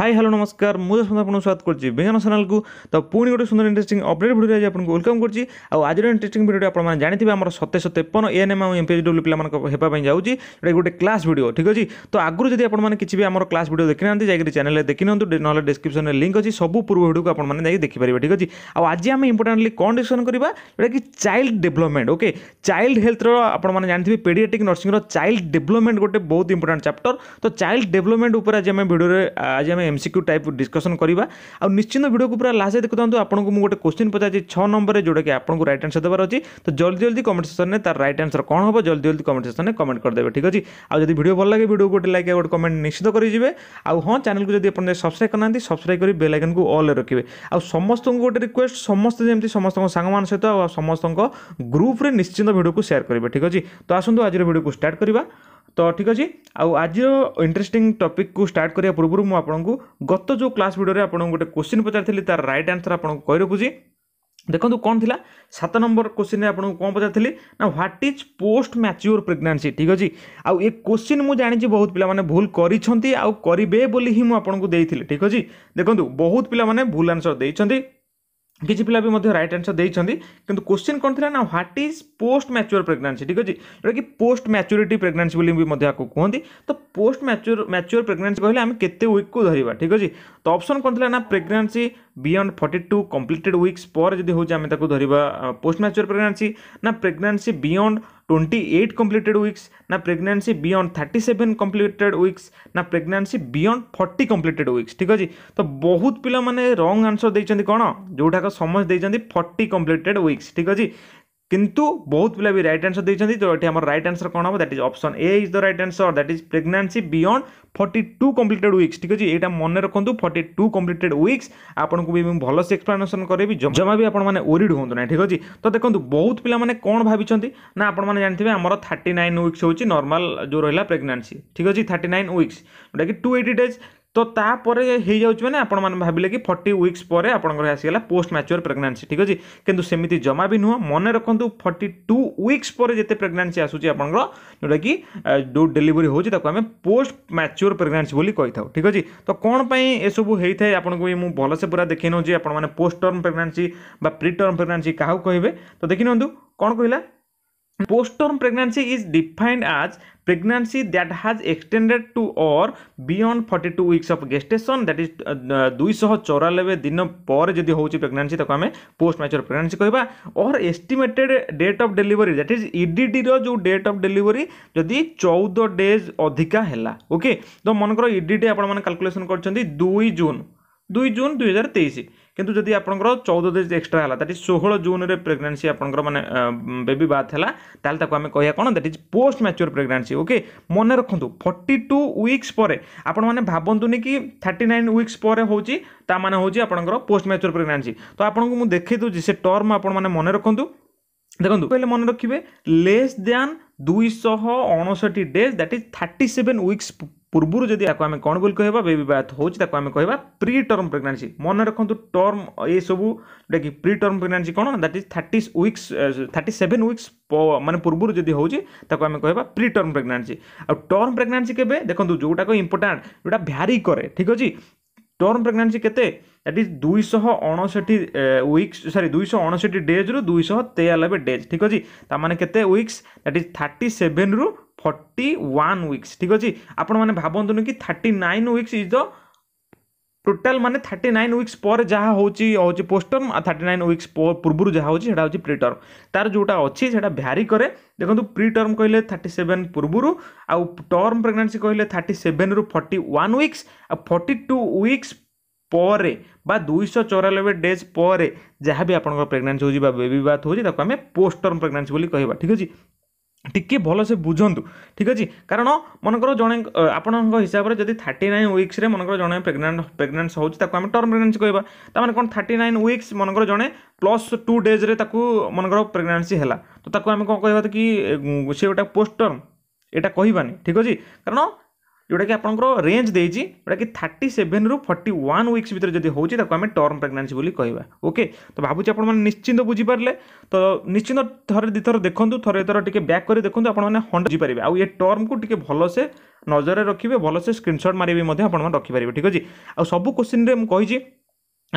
hi hello नमस्कार मुझे आपको स्वागत करती विज्ञान चैनल को तो पुणी गोटे सुंदर इंटरेस्ट अपडेट भिडियो आज आपको वेलकम कर आज इंटरेस्ट भिडियो आप जानते हैं आम तेपन सतेपन N M M P W पाला जाए गोटे क्लास भिडियो ठीक अच्छी तो आगू जब आपने किसी भी आम क्लास भिडियो देखी ना जाकर चैनल देखी ना ना डिस्क्रिप्सन में लिंक अच्छी सब पूर्व भिडियो को आपने जाए देखिपारे ठीक अच्छे आज आम इंपोर्टाटली कौन डिस्कसन करवा जोटा कि child development okay child health रहा जानते हैं पेडियाटिक नर्सी चाइल्ड डेवलपमेंट गोटे बहुत इंपोर्टेंट चप्टर तो चाइल्ड डेवलपमेंट पर आज भिडियो आज ଏମସିକ୍ୟୁ ଟାଇପ୍ ଡିସ୍କସନ୍ କରିବା ଆଉ ନିଶ୍ଚିନ୍ତ ଭିଡ଼ିଓକୁ ପୁରା ଲାଷ୍ଟରେ ଦେଖୁଥାନ୍ତୁ ଆପଣଙ୍କୁ ମୁଁ ଗୋଟେ କୋଶ୍ଚିନ୍ ପଚାରିଛି ଛଅ ନମ୍ବରରେ ଯେଉଁଟାକି ଆପଣଙ୍କୁ ରାଇଟ୍ ଆନ୍ସର୍ ଦେବାର ଅଛି ତ ଜଲ୍ଦି ଜଲ୍ଦି କମେଣ୍ଟ ସେକ୍ସନ୍ରେ ତାର ରାଇଟ୍ ଆନ୍ସର୍ କ'ଣ ହେବ ଜଲ୍ଦି ଜଲ୍ଦି କମେଣ୍ଟ ସେକ୍ସନ୍ରେ କମେଣ୍ଟ କରିଦେବେ ଠିକ୍ ଅଛି ଆଉ ଯଦି ଭିଡ଼ିଓ ଭଲ ଲାଗେ ଭିଡ଼ିଓ ଗୋଟେ ଲାଇକ୍ ଆଉ ଗୋଟେ କମେଣ୍ଟ ନିଶ୍ଚିତ କରିଯିବେ ଆଉ ହଁ ଚ୍ୟାନେଲ୍କୁ ଯଦି ଆପଣ ସବସ୍କ୍ରାଇବ୍ କରିନାହାନ୍ତି ସବସ୍କ୍ରାଇବ୍ କରି ବେଲ୍ ଆଇକନ୍କୁ ଅଲ୍ରେ ରଖିବେ ଆଉ ସମସ୍ତଙ୍କୁ ଗୋଟେ ରିକ୍ୱେଷ୍ଟ ସମସ୍ତେ ଯେମିତି ସମସ୍ତଙ୍କ ସାଙ୍ଗମାନଙ୍କ ସହିତ ଆଉ ସମସ୍ତଙ୍କ ଗ୍ରୁପ୍ରେ ନିଶ୍ଚିନ୍ତ ଭିଡ଼ିଓକୁ ସେୟାର କରିବେ ଠିକ୍ ଅଛି ତ ଆସନ୍ତୁ ଆଜିର ଭିଡ଼ିଓକୁ ଷ୍ଟାର୍ଟ କରିବା ତ ଠିକ୍ ଅଛି ଆଉ ଆଜିର ଇଣ୍ଟରେଷ୍ଟିଂ ଟପିକ୍କୁ ଷ୍ଟାର୍ଟ କରିବା ପୂର୍ବରୁ ମୁଁ ଆପଣଙ୍କୁ ଗତ ଯେଉଁ କ୍ଲାସ୍ ଭିଡ଼ିଓରେ ଆପଣଙ୍କୁ ଗୋଟେ କୋଶ୍ଚିନ୍ ପଚାରିଥିଲି ତା'ର ରାଇଟ୍ ଆନ୍ସର୍ ଆପଣଙ୍କୁ କହି ରଖୁଛି ଦେଖନ୍ତୁ କ'ଣ ଥିଲା ସାତ ନମ୍ବର କୋଶ୍ଚିନ୍ରେ ଆପଣଙ୍କୁ କ'ଣ ପଚାରିଥିଲି ନା what is post mature pregnancy ଠିକ୍ ଅଛି ଆଉ ଏ କୋଶ୍ଚିନ୍ ମୁଁ ଜାଣିଛି ବହୁତ ପିଲାମାନେ ଭୁଲ କରିଛନ୍ତି ଆଉ କରିବେ ବୋଲି ହିଁ ମୁଁ ଆପଣଙ୍କୁ ଦେଇଥିଲି ଠିକ୍ ଅଛି ଦେଖନ୍ତୁ ବହୁତ ପିଲାମାନେ ଭୁଲ ଆନ୍ସର୍ ଦେଇଛନ୍ତି किसी पिला भी रईट आनसर देखते कि क्वेश्चन कौन थी ना what is post mature pregnancy ठीक अच्छे जोटा कि पोस्ट मैच्योरीटी प्रेगनान्सी भी आपको कहुत तो पोस्ट मैच्योर मैच्योर प्रेगनान्सी कहे आम के विक् धरवा ठीक अच्छे तो अप्सन कौन थी ना pregnancy beyond forty two completed weeks पर जब हूँ आम धरवा पोस्ट मैच्योर प्रेगनान्सी ना pregnancy बिअंड 28 completed weeks now pregnancy beyond 37 completed weeks now pregnancy beyond 40 completed weeks ঠিক আছে তো বহুত পিলা মানে রং আনসর ଦେଇଛନ୍ତି କଣ ଯେଉଁଟାକ ସମସ୍ତେ ଦେଇଛନ୍ତି ଫର୍ଟି completed ୱିକ୍ସ ଠିକ୍ ଅଛି কিন্তু ବହୁତ ପିଲା ବି ରାଇଟ୍ ଆନ୍ସର୍ ଦେଇଛନ୍ତି ତ ଏଠି ଆମର ରାଇଟ୍ ଆନ୍ସର୍ କ'ଣ ହେବ that is option A is the right answer that is pregnancy beyond forty two completed weeks ଠିକ୍ ଅଛି ଏଇଟା ମନେ ରଖନ୍ତୁ ଫର୍ଟି ଟୁ କମ୍ପ୍ଲିଟେଡ୍ ୱିକ୍ସ ଆପଣଙ୍କୁ ବି ମୁଁ ଭଲସେ ଏକ୍ସପ୍ଲାନେସନ୍ କରିବି ଜମା ବି ଆପଣମାନେ ଓରିଡ୍ ହୁଅନ୍ତୁ ନାହିଁ ଠିକ୍ ଅଛି ତ ଦେଖନ୍ତୁ ବହୁତ ପିଲାମାନେ କ'ଣ ଭାବିଛନ୍ତି ନା ଆପଣମାନେ ଜାଣିଥିବେ ଆମର ଥାର୍ଟି ନାଇନ୍ ୱିକ୍ସ ହେଉଛି ନର୍ମାଲ୍ ଯେଉଁ ରହିଲା ପ୍ରେଗନାନ୍ସି ଠିକ୍ ଅଛି ଥାର୍ଟି ନାଇନ୍ ୱିକ୍ସ ଯେଉଁଟାକି ଟୁ ଏଇଟି ଡେଜ୍ তো ତାପରେ ହେଇଯାଉଛି ମାନେ ଆପଣମାନେ ଭାବିଲେ କି ଫର୍ଟି ୱିକ୍ସ ପରେ ଆପଣଙ୍କର ଆସିଗଲା ପୋଷ୍ଟ ମ୍ୟାଚୁଅର୍ ପ୍ରେଗନାନ୍ସି ଠିକ୍ ଅଛି କିନ୍ତୁ ସେମିତି ଜମା ବି ନୁହଁ ମନେ ରଖନ୍ତୁ ଫର୍ଟି ଟୁ ୱିକ୍ସ ପରେ ଯେତେ ପ୍ରେଗନାନ୍ସି ଆସୁଛି ଆପଣଙ୍କର ଯେଉଁଟାକି ଯେଉଁ ଡେଲିଭରି ହେଉଛି ତାକୁ ଆମେ ପୋଷ୍ଟ ମ୍ୟାଚୁଅର୍ ପ୍ରେଗନାନ୍ସି ବୋଲି କହିଥାଉ ଠିକ୍ ଅଛି ତ କ'ଣ ପାଇଁ ଏସବୁ ହେଇଥାଏ ଆପଣଙ୍କୁ ବି ମୁଁ ଭଲସେ ପୁରା ଦେଖେଇ ନେଉଛି ଆପଣମାନେ ପୋଷ୍ଟ ଟର୍ମ ପ୍ରେଗନାନ୍ସି ବା ପ୍ରି ଟର୍ମ ପ୍ରେଗନାନ୍ସି କାହାକୁ କହିବେ ତ ଦେଖିନିଅନ୍ତୁ କ'ଣ କହିଲା Postterm pregnancy is defined as pregnancy that has extended to or beyond 42 weeks of gestation that is 294 दिन पर जदि होची प्रेगनेंसी तक पोस्ट मैच्योर प्रेगनेंसी कहबा और estimated date of delivery that is EDD जो डेट ऑफ डिलीवरी जदि 14 days अधिका है ओके तो मन करो ईडीडी आपण मन कैलकुलेशन करछंती 2 जून 2 हजार 2023 କିନ୍ତୁ ଯଦି ଆପଣଙ୍କର ଚଉଦ ଡେଜ୍ ଏକ୍ସଟ୍ରା ହେଲା ଦ୍ୟାଟ୍ ଇଜ୍ ଷୋହଳ ଜୁନ୍ରେ ପ୍ରେଗନେନ୍ସି ଆପଣଙ୍କର ମାନେ ବେବି ବାଥ୍ ହେଲା ତାହେଲେ ତାକୁ ଆମେ କହିବା କ'ଣ that is post mature pregnancy okay ମନେ ରଖନ୍ତୁ ଫର୍ଟି ଟୁ ୱିକ୍ସ ପରେ ଆପଣମାନେ ଭାବନ୍ତୁନି କି ଥାର୍ଟି ନାଇନ୍ ୱିକ୍ସ ପରେ ହେଉଛି ତା ମାନେ ହେଉଛି ଆପଣଙ୍କର ପୋଷ୍ଟ ମ୍ୟାଚୁଅର୍ ପ୍ରେଗନେନ୍ସି ତ ଆପଣଙ୍କୁ ମୁଁ ଦେଖେଇ ଦେଉଛି ସେ ଟର୍ମ ଆପଣମାନେ ମନେ ରଖନ୍ତୁ ଦେଖନ୍ତୁ କହିଲେ ମନେ ରଖିବେ ଲେସ୍ ଦ୍ୟାନ୍ ଦୁଇଶହ ଅଣଷଠି days that is thirty seven weeks ପୂର୍ବରୁ ଯଦି ୟାକୁ ଆମେ କ'ଣ ବୋଲି କହିବା ବେବି ବାର୍ଥ ହେଉଛି ତାକୁ ଆମେ କହିବା ପ୍ରି ଟର୍ମ ପ୍ରେଗନାନ୍ସି ମନେ ରଖନ୍ତୁ ଟର୍ମ ଏସବୁ ଯେଉଁଟାକି ପ୍ରି ଟର୍ମ ପ୍ରେଗନାନ୍ସି କ'ଣ that is thirty weeks thirty seven weeks ମାନେ ପୂର୍ବରୁ ଯଦି ହେଉଛି ତାକୁ ଆମେ କହିବା ପ୍ରି ଟର୍ମ ପ୍ରେଗନାନ୍ସି ଆଉ ଟର୍ମ ପ୍ରେଗନାନ୍ସି କେବେ ଦେଖନ୍ତୁ ଯେଉଁଟାକ ଇମ୍ପୋର୍ଟାଣ୍ଟ ଯେଉଁଟା ଭ୍ୟାରି କରେ ଠିକ୍ ଅଛି ଟର୍ମ ପ୍ରେଗନାନ୍ସି କେତେ ଦ୍ୟାଟ୍ ଇଜ୍ ଦୁଇଶହ ଅଣଷଠି ୱିକ୍ସ ସରି ଦୁଇଶହ ଅଣଷଠି ଡେଜ୍ରୁ ଦୁଇଶହ ତେୟାନବେ ଡେଜ୍ ଠିକ୍ ଅଛି ତା'ମାନେ କେତେ ୱିକ୍ସ ଦ୍ୟାଟ୍ ଇଜ୍ ଥାର୍ଟି ସେଭେନ୍ରୁ ফর্টি ওয়ান ୱିକ୍ସ ଠିକ୍ ଅଛି ଆପଣମାନେ ଭାବନ୍ତୁନି କି thirty nine weeks is the total ମାନେ ଥାର୍ଟି ନାଇନ୍ ୱିକ୍ସ ପରେ ଯାହା ହେଉଛି ହେଉଛି ପୋଷ୍ଟର୍ମ ଆଉ ଥାର୍ଟି ନାଇନ୍ ୱିକ୍ସ ପୂର୍ବରୁ ଯାହା ହେଉଛି ସେଇଟା ହେଉଛି ପ୍ରି ଟର୍ମ ତା'ର ଯେଉଁଟା ଅଛି ସେଇଟା ଭ୍ୟାରି କରେ ଦେଖନ୍ତୁ ପ୍ରି ଟର୍ମ କହିଲେ ଥାର୍ଟି ସେଭେନ୍ ପୂର୍ବରୁ ଆଉ ଟର୍ମ ପ୍ରେଗନେନ୍ସି କହିଲେ ଥାର୍ଟି ସେଭେନ୍ରୁ ଫର୍ଟି ୱାନ୍ ୱିକ୍ସ ଆଉ ଫର୍ଟି ଟୁ ୱିକ୍ସ ପରେ বা দুইশো চৌরানব্বই ডেজ পরে যা বি আপনার প্রেগনেন্সি হচ্ছে বা বেবি বাথ হচ্ছে তাকে আমি পোস্ট টর্ম প্রেগনেন্সি বলে কহবা ঠিক আছে টিকে ভালসে বুঝন্তু ঠিক আছে কারণ মনকর জনে আপনার হিসাবে যদি থার্টি নাইন উইক্সরে মনকর জনে প্রেগনাট প্রেগনান্স হচ্ছে তাকে আমি টর্ম প্রেগনেন্সি কহবা তার মানে কোণ থার্টি নাইন উইক্স মনকর জনে প্লস টু ডেজরে তাকে মনকর প্রেগনান্সি হেলা তো তাকে আমি কোণ কহবা কি সে গোটা পোস্ট টর্ম এটা কহবানি ঠিক আছে কারণ ଯେଉଁଟାକି ଆପଣଙ୍କର ରେଞ୍ଜ ଦେଇଛି ଯେଉଁଟାକି ଥାର୍ଟି ସେଭେନ୍ରୁ ଫର୍ଟି ୱାନ୍ ୱିକ୍ସ ଭିତରେ ଯଦି ହେଉଛି ତାକୁ ଆମେ ଟର୍ମ ପ୍ରେଗନାନ୍ସି ବୋଲି କହିବା ଓକେ ତ ଭାବୁଛି ଆପଣମାନେ ନିଶ୍ଚିନ୍ତ ବୁଝିପାରିଲେ ତ ନିଶ୍ଚିନ୍ତ ଥରେ ଦୁଇଥର ଦେଖନ୍ତୁ ଥରେ ଥର ଟିକେ ବ୍ୟାକ୍ କରି ଦେଖନ୍ତୁ ଆପଣମାନେ ହଣ୍ଡ ବୁଝିପାରିବେ ଆଉ ଏ ଟର୍ମକୁ ଟିକେ ଭଲସେ ନଜରରେ ରଖିବେ ଭଲସେ ସ୍କ୍ରିନଶଟ୍ ମାରିବି ମଧ୍ୟ ଆପଣମାନେ ରଖିପାରିବେ ଠିକ୍ ଅଛି ଆଉ ସବୁ କୋଶ୍ଚିନ୍ରେ ମୁଁ କହିଛି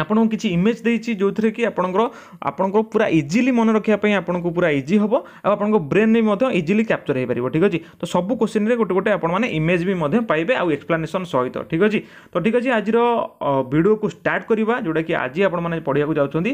ଆପଣଙ୍କୁ କିଛି ଇମେଜ୍ ଦେଇଛି ଯେଉଁଥିରେ କି ଆପଣଙ୍କର ଆପଣଙ୍କର ପୁରା ଇଜିଲି ମନେ ରଖିବା ପାଇଁ ଆପଣଙ୍କୁ ପୁରା ଇଜି ହେବ ଆଉ ଆପଣଙ୍କ ବ୍ରେନ୍ରେ ମଧ୍ୟ ଇଜିଲି କ୍ୟାପ୍ଚର୍ ହୋଇପାରିବ ଠିକ୍ ଅଛି ତ ସବୁ କୋଶ୍ଚିନ୍ରେ ଗୋଟେ ଗୋଟେ ଆପଣମାନେ ଇମେଜ୍ ବି ମଧ୍ୟ ପାଇବେ ଆଉ ଏକ୍ସପ୍ଲାନେସନ୍ ସହିତ ଠିକ୍ ଅଛି ତ ଠିକ୍ ଅଛି ଆଜିର ଭିଡ଼ିଓକୁ ଷ୍ଟାର୍ଟ କରିବା ଯେଉଁଟାକି ଆଜି ଆପଣମାନେ ପଢ଼ିବାକୁ ଯାଉଛନ୍ତି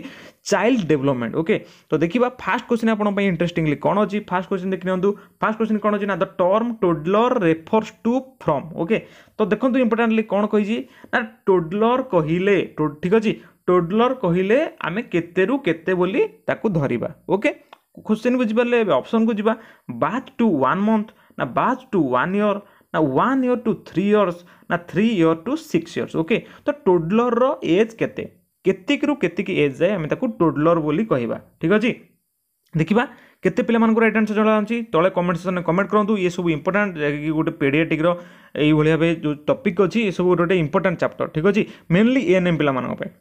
ଚାଇଲ୍ଡ ଡେଭଲପମେଣ୍ଟ ଓକେ ତ ଦେଖିବା ଫାର୍ଷ୍ଟ କୋଶ୍ଚିନ୍ ଆପଣଙ୍କ ପାଇଁ ଇଣ୍ଟରେଷ୍ଟିଂଲି କ'ଣ ଅଛି ଫାର୍ଷ୍ଟ କୋଶ୍ଚିନ୍ ଦେଖିନିଅନ୍ତୁ ଫାର୍ଷ୍ଟ କୋଶ୍ଚିନ୍ କ'ଣ ଅଛି ନା the term toddler refers to from okay ତ ଦେଖନ୍ତୁ ଇମ୍ପୋର୍ଟାଣ୍ଟଲି କ'ଣ କହିଛି ନା ଟୋଡ୍ଲର କହିଲେ ଠିକ୍ ଅଛି ଟୋଡଲର୍ କହିଲେ ଆମେ କେତେରୁ କେତେ ବୋଲି ତାକୁ ଧରିବା ଓକେ କୋଶ୍ଚିନ୍ ବୁଝିପାରିଲେ ଏବେ ଅପସନ୍କୁ ଯିବା ବାଥ୍ ଟୁ ୱାନ୍ ମନ୍ଥ ନା ବାଥ୍ ଟୁ ୱାନ୍ ଇୟର୍ ନା one year to three years ନା three year to six years okay ତ ଟୋଡଲର୍ର ଏଜ୍ କେତେ କେତିକିରୁ କେତିକି ଏଜ୍ ଯାଏ ଆମେ ତାକୁ ଟୋଡଲର୍ ବୋଲି କହିବା ଠିକ୍ ଅଛି ଦେଖିବା କେତେ ପିଲାମାନଙ୍କର ରାଇଟ୍ ଆନ୍ସର୍ ଜଣାଅଛି ତଳେ କମେଣ୍ଟ ସେକ୍ସନ୍ରେ କମେଣ୍ଟ କରନ୍ତୁ ଏସବୁ ଇମ୍ପୋର୍ଟାଣ୍ଟ ଯାହାକି ଗୋଟେ ପେଡ଼ିଆଟିକ୍ର ଏଇଭଳି ଭାବେ ଯେଉଁ ଟପିକ୍ ଅଛି ଏସବୁ ଗୋଟେ ଇମ୍ପୋର୍ଟାଣ୍ଟ ଚାପ୍ଟର ଠିକ୍ ଅଛି ମେନଲି ଏଏନ୍ଏମ୍ ପିଲାମାନଙ୍କ ପାଇଁ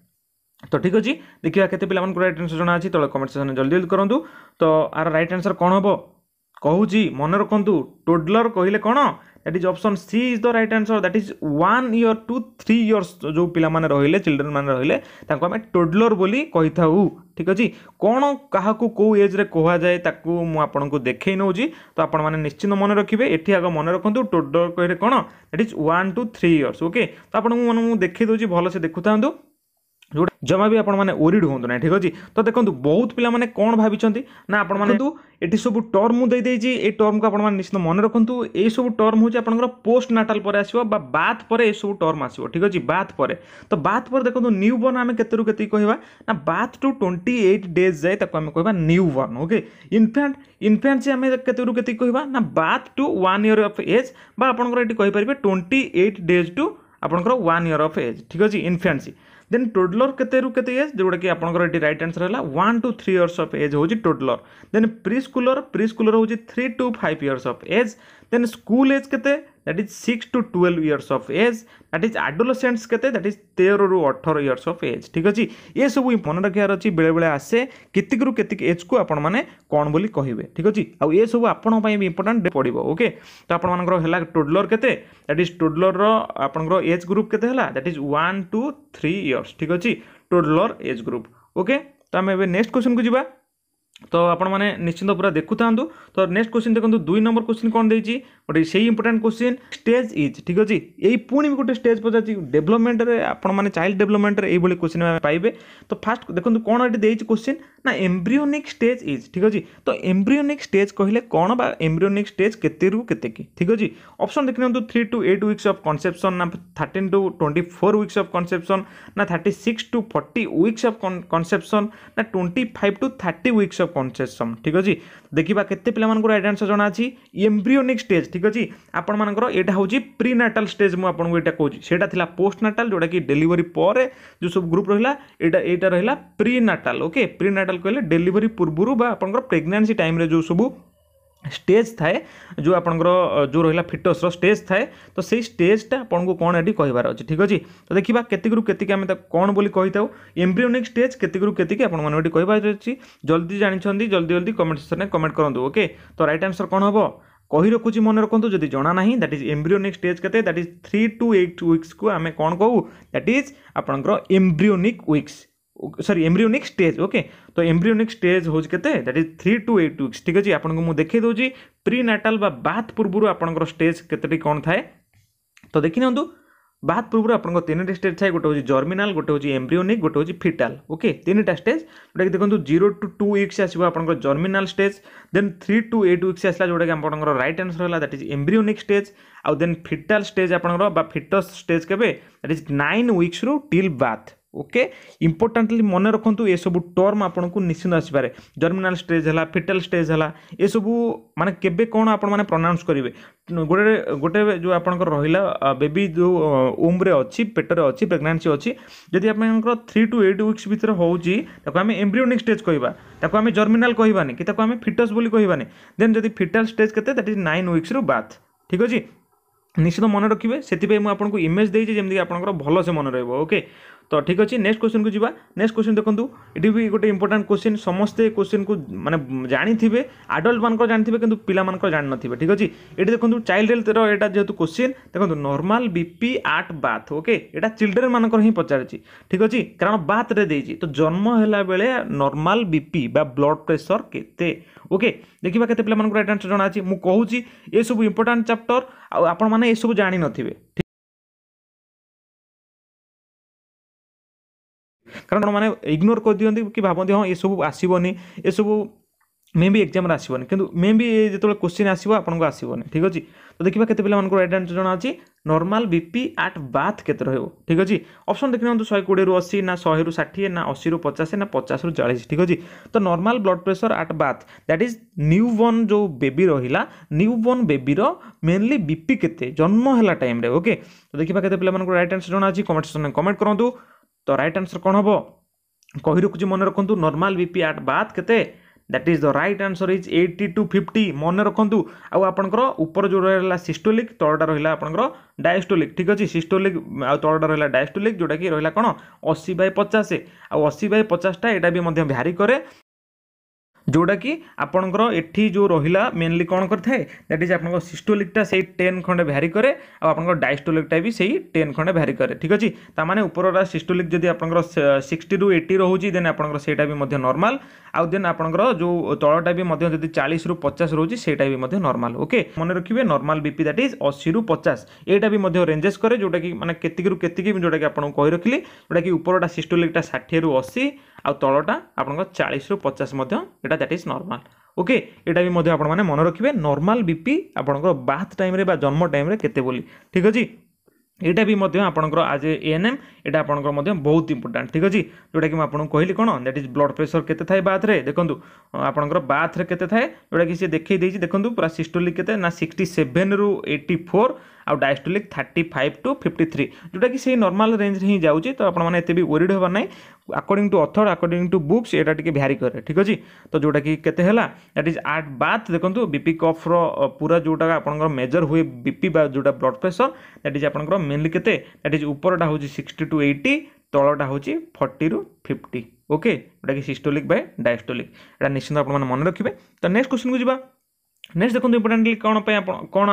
ତ ଠିକ୍ ଅଛି ଦେଖିବା କେତେ ପିଲାମାନଙ୍କୁ ରାଇଟ୍ ଆନ୍ସର୍ ଜଣା ଅଛି ତଳେ କମେଣ୍ଟ ସେକ୍ସନ୍ରେ ଜଲ୍ଦି ଜଲ୍ଦି କରନ୍ତୁ ତ ଆର ରାଇଟ୍ ଆନ୍ସର୍ କ'ଣ ହେବ କହୁଛି ମନେ ରଖନ୍ତୁ ଟୋଡ୍ଲର୍ କହିଲେ କ'ଣ that is option C is the right answer that is one year to three years ଯେଉଁ ପିଲାମାନେ ରହିଲେ ଚିଲ୍ଡ୍ରେନ୍ ମାନେ ରହିଲେ ତାଙ୍କୁ ଆମେ ଟୋଡ୍ଲର୍ ବୋଲି କହିଥାଉ ଠିକ୍ ଅଛି କ'ଣ କାହାକୁ କେଉଁ ଏଜ୍ରେ କୁହାଯାଏ ତାକୁ ମୁଁ ଆପଣଙ୍କୁ ଦେଖେଇ ନେଉଛି ତ ଆପଣମାନେ ନିଶ୍ଚିନ୍ତ ମନେ ରଖିବେ ଏଠି ଆଗ ମନେ ରଖନ୍ତୁ ଟୋଡ୍ଲର୍ କହିଲେ କ'ଣ that is one to three years okay ତ ଆପଣଙ୍କୁ ମୁଁ ଦେଖେଇ ଦେଉଛି ଭଲସେ ଦେଖୁଥାନ୍ତୁ ଯେଉଁଟା ଜମା ବି ଆପଣମାନେ ଓରିଡ୍ ହୁଅନ୍ତୁ ନାହିଁ ଠିକ୍ ଅଛି ତ ଦେଖନ୍ତୁ ବହୁତ ପିଲାମାନେ କ'ଣ ଭାବିଛନ୍ତି ନା ଆପଣମାନେ ଏଠି ସବୁ ଟର୍ମ ମୁଁ ଦେଇଦେଇଛି ଏଇ ଟର୍ମକୁ ଆପଣମାନେ ନିଶ୍ଚିତ ମନେ ରଖନ୍ତୁ ଏଇସବୁ ଟର୍ମ ହେଉଛି ଆପଣଙ୍କର ପୋଷ୍ଟ ନାଟାଲ ପରେ ଆସିବ ବା ବାଥ୍ ପରେ ଏସବୁ ଟର୍ମ ଆସିବ ଠିକ୍ ଅଛି ବାଥ୍ ପରେ ତ ବାଥ୍ ପରେ ଦେଖନ୍ତୁ ନ୍ୟୁ ବର୍ନ ଆମେ କେତେରୁ କେତିକି କହିବା ନା birth to twenty eight days ଯାଏ ତାକୁ ଆମେ କହିବା newborn okay infant infant ଯେ ଆମେ କେତେରୁ କେତିକି କହିବା ନା birth to one year of age ବା ଆପଣଙ୍କର ଏଠି କହିପାରିବେ ଟ୍ୱେଣ୍ଟି ଏଇଟ୍ ଡେଜ୍ ଟୁ ଆପଣଙ୍କର ୱାନ୍ ଇୟର୍ ଅଫ୍ ଏଜ୍ ଠିକ୍ ଅଛି ଇନଫ୍ୟାଣ୍ଟସି देन टोडलर केतु के एज जोटा कि आप रईट आनसर है one to three years of age हूँ टोडलर देन प्रिस्कुलर प्रिस्कुलर हूँ three to five years of age then school age kete that is 6 to 12 years of age that is adolescents kete that is 13 ରୁ 18 years of age ଠିକ ଅଛି ଏ ସବୁ ମନେ ରଖିବାର ଅଛି ବେଳେବେଳେ ଆସେ କେତିକିରୁ କେତିକି ଏଜ୍କୁ ଆପଣମାନେ କ'ଣ ବୋଲି କହିବେ ଠିକ ଅଛି ଆଉ ଏ ସବୁ ଆପଣଙ୍କ ପାଇଁ ବି ଇମ୍ପୋର୍ଟାଣ୍ଟ ପଡ଼ିବ ଓକେ ତ ଆପଣମାନଙ୍କର ହେଲା ଟୋଡ୍ଲର୍ କେତେ ଦ୍ୟାଟ୍ ଇଜ୍ ଟୋଡ୍ଲର୍ର ଆପଣଙ୍କର ଏଜ୍ ଗ୍ରୁପ୍ କେତେ ହେଲା that is one to three years ଠିକ ଅଛି ଟୋଡ୍ଲର୍ ଏଜ୍ ଗ୍ରୁପ୍ ଓକେ ତ ଆମେ ଏବେ ନେକ୍ସଟ କ୍ୱେଶ୍ଚନକୁ ଯିବା তো আপনার মানে নিশ্চিন্ত পুরা দেখু থাকে তো নেক্সট কোশ্চিন দেখুন দুই নম্বর কোশ্চিন কোণ দিয়েছি ଗୋଟେ ସେଇ ଇମ୍ପୋର୍ଟାଣ୍ଟ କୋଶ୍ଚିନ୍ ଷ୍ଟେଜ୍ ଇଜ୍ ଠିକ୍ ଅଛି ଏଇ ପୁଣି ବି ଗୋଟେ ଷ୍ଟେଜ୍ ପଚାରିଛି ଡେଭଲପମେଣ୍ଟରେ ଆପଣମାନେ ଚାଇଲ୍ଡ ଡେଭଲପମେଣ୍ଟରେ ଏଇଭଳି କୋଶ୍ଚିନ୍ ଆମେ ପାଇବେ ତ ଫାଷ୍ଟ ଦେଖନ୍ତୁ କ'ଣ ଏଠି ଦେଇଛି କୋଶ୍ଚିନ୍ ନା ଏମ୍ବ୍ରିଓନିକ୍ ଷ୍ଟେଜ୍ ଇଜ୍ ଠିକ୍ ଅଛି ତ ଏମ୍ବ୍ରିଓନିକ୍ ଷ୍ଟେଜ୍ କହିଲେ କ'ଣ ବା ଏମ୍ବ୍ରିଓନିକ୍ ଷ୍ଟେଜ୍ କେତେରୁ କେତେ କି ଠିକ୍ ଅଛି ଅପସନ୍ ଦେଖିନିଅନ୍ତୁ three to eight weeks of conception ନା thirteen to twenty four weeks of conception ନା thirty six to forty weeks of conception ନା twenty five to thirty weeks of conception ଠିକ୍ ଅଛି ଦେଖିବା କେତେ ପିଲାମାନଙ୍କର ଏଡାନ୍ସ ଜଣା ଅଛି ଏମ୍ବ୍ରିଓନିକ୍ ଷ୍ଟେଜ୍ ठीक अच्छे आपण मानक यहाँ हो प्री नाटाल स्टेज मुझा कहटा पोस्ट नाटाल जोटा कि डेलीवरी पर जो सब ग्रुप रहा यहाँ रहा prenatal okay prenatal कहे डेलीवरी पूर्व प्रेगनेंसी टाइम जो सब स्टेज थाए जो आप जो रहा फिटस स्टेज थाए तो से स्टेजा आपको कौन ये कहार अच्छे ठीक अच्छे तो देखा के कौन बोली कही था एम्ब्रियोनिक स्टेज के कहार अच्छी जल्दी जानते जल्दी जल्दी कमेंट से कमेंट करूँ ओके तो रईट आनसर कौन हम কহি রাখুজি মনে রাখন্ত যদি জানা নাহি দ্যাট ইজ এমব্রিয়োনিক স্টেজ কতে দ্যাট ইজ 3 টু 8 উইকস কো আমি কোন কউ দ্যাট ইজ আপনক embryonic weeks sorry embryonic stage okay তো এমব্রিয়োনিক স্টেজ হোজ কতে দ্যাট ইজ 3 টু 8 উইকস ঠিক আছে জি আপনক মু দেখাই দও জি প্রিনেটাল বা বাথ পূর্বু আপনক স্টেজ কতে কোন ঠায় তো দেখিনন্তু ବାହାତ ପୂର୍ବରୁ ଆପଣଙ୍କ ତିନିଟା ଷ୍ଟେଜ୍ ଥାଏ ଗୋଟେ ହେଉଛି ଜର୍ମିନାଲ୍ ଗୋଟେ ହେଉଛି ଏମ୍ବ୍ରିଓନିକ୍ ଗୋଟେ ହେଉଛି ଫିଟାଲ୍ ଓକେ ତିନିଟା ଷ୍ଟେଜ୍ ଯେଉଁଟାକି ଦେଖନ୍ତୁ ଜିରୋ ଟୁ ଟୁ ୱିକ୍ସ ଆସିବ ଆପଣଙ୍କର germinal stage then three to eight weeks ଆସିଲା ଯେଉଁଟାକି ଆପଣଙ୍କର ରାଇଟ୍ ଆନ୍ସର୍ ହେଲା ଦ୍ୟାଟ୍ ଇଜ୍ ଏମ୍ବ୍ରିଓନିକ୍ ଷ୍ଟେଜ୍ ଆଉ ଦେନ୍ ଫିଟାଲ୍ ଷ୍ଟେଜ୍ ଆପଣଙ୍କର ବା ଫିଟସ୍ ଷ୍ଟେଜ୍ କେବେ ଦ୍ୟାଟ୍ ଇଜ୍ ନାଇନ୍ ୱିକ୍ସରୁ ଟିଲ୍ ବାଥ୍ ওকে ইম্পর্টাটলি মনে রাখতু এসবু টর্ম আপনার নিশ্চিন্ত আসিপারে জর্মিনাল স্টেজ হল ফিটাল স্টেজ হল এসবু মানে কেবে কোণ আপনার মানে প্রনাউন্স করবে গোটে গোটে যে আপনার রহিলা বেবি যে ওম্রে অছি পেটরে অছি প্রেগনান্সি অছি যদি আপনার থ্রি টু এইট উইক্স ভিতরে হচ্ছে তাকে আমি এম্ব্রিওনিক স্টেজ কহবা তাকে আমি জর্মিনাল কহবানি কি তাকে আমি ফিটস বলে কহবানি দেন যদি ফিটাল স্টেজ কেতে দ্যাট ইজ নাইন উইক্সরু বাথ ঠিক আছে নিশ্চিত মনে রাখবে সেপাই মু আপনার ইমেজ দিয়েছি যেমি আপনার ভালসে মনে রহব ওকে ତ ଠିକ୍ ଅଛି ନେକ୍ସଟ କ୍ୱେଶ୍ଚନକୁ ଯିବା ନେକ୍ସଟ କ୍ୱେଶ୍ଚନ ଦେଖନ୍ତୁ ଏଠି ବି ଗୋଟେ ଇମ୍ପୋର୍ଟାଣ୍ଟ କ୍ୱେଶ୍ଚିନ୍ ସମସ୍ତେ କ୍ୱେଶ୍ଚିନ୍କୁ ମାନେ ଜାଣିଥିବେ ଆଡ଼ଲ୍ଟମାନଙ୍କର ଜାଣିଥିବେ କିନ୍ତୁ ପିଲାମାନଙ୍କର ଜାଣିନଥିବେ ଠିକ୍ ଅଛି ଏଠି ଦେଖନ୍ତୁ ଚାଇଲ୍ଡ ହେଲ୍ଥର ଏଇଟା ଯେହେତୁ କ୍ୱେଶ୍ଚିନ୍ ଦେଖନ୍ତୁ normal BP at birth okay ଏଇଟା ଚିଲଡ୍ରେନମାନଙ୍କର ହିଁ ପଚାରିଛି ଠିକ୍ ଅଛି କାରଣ ବାଥ୍ରେ ଦେଇଛି ତ ଜନ୍ମ ହେଲା ବେଳେ ନର୍ମାଲ ବିପି ବା ବ୍ଲଡ଼ ପ୍ରେସର କେତେ ଓକେ ଦେଖିବା କେତେ ପିଲାମାନଙ୍କର ରାଇଟ୍ ଆନ୍ସର ଜଣାଅଛି ମୁଁ କହୁଛି ଏସବୁ ଇମ୍ପୋର୍ଟାଣ୍ଟ ଚାପ୍ଟର ଆଉ ଆପଣମାନେ ଏସବୁ ଜାଣିନଥିବେ କାରଣ ଆପଣମାନେ ଇଗ୍ନୋର କରିଦିଅନ୍ତି କି ଭାବନ୍ତି ହଁ ଏସବୁ ଆସିବନି ଏସବୁ ମେ ବି ଏକ୍ଜାମ୍ରେ ଆସିବନି କିନ୍ତୁ ମେ ବି ଯେତେବେଳେ କୋଶ୍ଚିନ୍ ଆସିବ ଆପଣଙ୍କୁ ଆସିବନି ଠିକ୍ ଅଛି ତ ଦେଖିବା କେତେ ପିଲାମାନଙ୍କର ରାଇଟ୍ ଆନ୍ସର୍ ଜଣା ଅଛି ନର୍ମାଲ୍ ବିପି ଆଟ୍ ବାଥ୍ କେତେ ରହିବ ଠିକ୍ ଅଛି ଅପସନ୍ ଦେଖିନିଅନ୍ତୁ ଶହେ କୋଡ଼ିଏରୁ ଅଶୀ ନା ଶହେରୁ ଷାଠିଏ ନା ଅଶୀରୁ ପଚାଶ ନା ପଚାଶରୁ ଚାଳିଶ ଠିକ୍ ଅଛି ତ normal blood pressure at birth that is newborn ଯେଉଁ ବେବି ରହିଲା ନ୍ୟୁ ବର୍ଣ୍ଣ ବେବିର ମେନ୍ଲି ବିପି କେତେ ଜନ୍ମ ହେଲା ଟାଇମ୍ରେ ଓକେ ତ ଦେଖିବା କେତେ ପିଲାମାନଙ୍କର ରାଇଟ୍ ଆନ୍ସର୍ ଜଣା ଅଛି କମେଣ୍ଟ ସେକ୍ସନ୍ରେ କମେଣ୍ଟ କରନ୍ତୁ ତ ରାଇଟ୍ ଆନ୍ସର୍ କ'ଣ ହେବ କହି ରଖୁଛି ମନେ ରଖନ୍ତୁ normal B P at birth କେତେ that is the right answer is eighty to fifty ମନେ ରଖନ୍ତୁ ଆଉ ଆପଣଙ୍କର ଉପର ଯେଉଁ ରହିଲା ସିଷ୍ଟୋଲିକ୍ ତଳଟା ରହିଲା ଆପଣଙ୍କର ଡାଏଷ୍ଟୋଲିକ୍ ଠିକ୍ ଅଛି ସିଷ୍ଟୋଲିକ୍ ଆଉ ତଳଟା ରହିଲା ଡାଏଷ୍ଟୋଲିକ୍ ଯେଉଁଟାକି ରହିଲା କ'ଣ ଅଶୀ ବାଇ ପଚାଶ ଆଉ ଅଶୀ ବାଇ ପଚାଶଟା ଏଇଟା ବି ମଧ୍ୟ ଭ୍ୟାରି କରେ ଯେଉଁଟାକି ଆପଣଙ୍କର ଏଠି ଯେଉଁ ରହିଲା ମେନଲି କ'ଣ କରିଥାଏ ଦ୍ୟାଟ୍ ଇଜ୍ ଆପଣଙ୍କ ସିଷ୍ଟୋଲିକ୍ଟା ସେଇ ଟେନ୍ ଖଣ୍ଡେ ଭ୍ୟାରି କରେ ଆଉ ଆପଣଙ୍କ ଡାଇଷ୍ଟୋଲିକ୍ଟା ବି ସେଇ ଟେନ୍ ଖଣ୍ଡେ ଭ୍ୟାରି କରେ ଠିକ୍ ଅଛି ତା'ମାନେ ଉପରଟା ସିଷ୍ଟୋଲିକ୍ ଯଦି ଆପଣଙ୍କର ସିକ୍ସଟିରୁ ଏଇଟି ରହୁଛି ଦେନ୍ ଆପଣଙ୍କର ସେଇଟା ବି ମଧ୍ୟ ନର୍ମାଲ୍ ଆଉ ଦେନ୍ ଆପଣଙ୍କର ଯେଉଁ ତଳଟା ବି ମଧ୍ୟ ଯଦି ଚାଳିଶରୁ ପଚାଶ ରହୁଛି ସେଇଟା ବି ମଧ୍ୟ ନର୍ମାଲ୍ ଓକେ ମନେ ରଖିବେ ନର୍ମାଲ୍ ବିପି ଦ୍ୟାଟ୍ ଇଜ୍ ଅଶୀରୁ ପଚାଶ ଏଇଟା ବି ମଧ୍ୟ ରେଞ୍ଜେସ୍ କରେ ଯେଉଁଟାକି ମାନେ କେତିକିରୁ କେତିକି ଯେଉଁଟାକି ଆପଣଙ୍କୁ କହି ରଖିଲି ଯେଉଁଟାକି ଉପରଟା ସିଷ୍ଟୋଲିକ୍ଟା ଷାଠିଏରୁ ଅଶୀ ଆଉ ତଳଟା ଆପଣଙ୍କର ଚାଳିଶରୁ ପଚାଶ ମଧ୍ୟ ଏଇଟା ଦ୍ୟାଟ୍ ଇଜ୍ ନର୍ମାଲ୍ ଓକେ ଏଇଟା ବି ମଧ୍ୟ ଆପଣମାନେ ମନେ ରଖିବେ ନର୍ମାଲ୍ ବିପି ଆପଣଙ୍କର ବାଥ୍ ଟାଇମ୍ରେ ବା ଜନ୍ମ ଟାଇମ୍ରେ କେତେ ବୋଲି ଠିକ୍ ଅଛି ଏଇଟା ବି ମଧ୍ୟ ଆପଣଙ୍କର ଆଜ୍ ଏ ଏଏନ୍ଏମ୍ এটা আপনার মধ্যে বহুত ইম্পর্টাট ঠিক আছে যেটা কি মু আপনার কহিলি কোণ দ্যাট ইজ ব্লড প্রেসর কেতে থাকে বাথরে দেখুন আপনার বাথরে কেতে থাকে যেটা কি সে দেখাই দিয়েছি দেখুন পুরা সিস্টোলিক কেতে না সিক্সটি সেভেন রু এইটি ফোর ଆଉ diastolic thirty five to fifty three ଯେଉଁଟାକି ସେଇ ନର୍ମାଲ୍ ରେଞ୍ଜରେ ହିଁ ଯାଉଛି ତ ଆପଣମାନେ ଏତେ ବି ୱରିଡ଼୍ ହେବାର ନାହିଁ according to author according to books ଏଇଟା ଟିକେ ଭ୍ୟାରି କରେ ଠିକ୍ ଅଛି ତ ଯେଉଁଟାକି କେତେ ହେଲା ଦ୍ୟାଟ୍ ଇଜ୍ ଆଟ୍ ବାଥ୍ ଦେଖନ୍ତୁ ବିପି କଫ୍ର ପୁରା ଯେଉଁଟା ଆପଣଙ୍କର ମେଜର୍ ହୁଏ ବିପି ବା ଯେଉଁଟା ବ୍ଲଡ୍ ପ୍ରେସର୍ ଦ୍ୟାଟ୍ ଇଜ୍ ଆପଣଙ୍କର ମେନ୍ଲି କେତେ ଦ୍ୟାଟ୍ ଇଜ୍ ଉପରଟା ହେଉଛି ସିକ୍ସଟି ଟୁ ଟୁ ଏଇଟି ତଳଟା ହେଉଛି ଫର୍ଟିରୁ ଫିଫ୍ଟି ଓକେ ଯେଉଁଟାକି ସିଷ୍ଟୋଲିକ୍ ବାଏ ଡାଇଷ୍ଟୋଲିକ୍ ଏଇଟା ନିଶ୍ଚିନ୍ତ ଆପଣମାନେ ମନେ ରଖିବେ ତ ନେକ୍ସଟ କ୍ୱେଶ୍ଚନକୁ ଯିବା ନେକ୍ସଟ ଦେଖନ୍ତୁ ଇମ୍ପୋର୍ଟାଣ୍ଟଲି କ'ଣ ପାଇଁ ଆପଣ କ'ଣ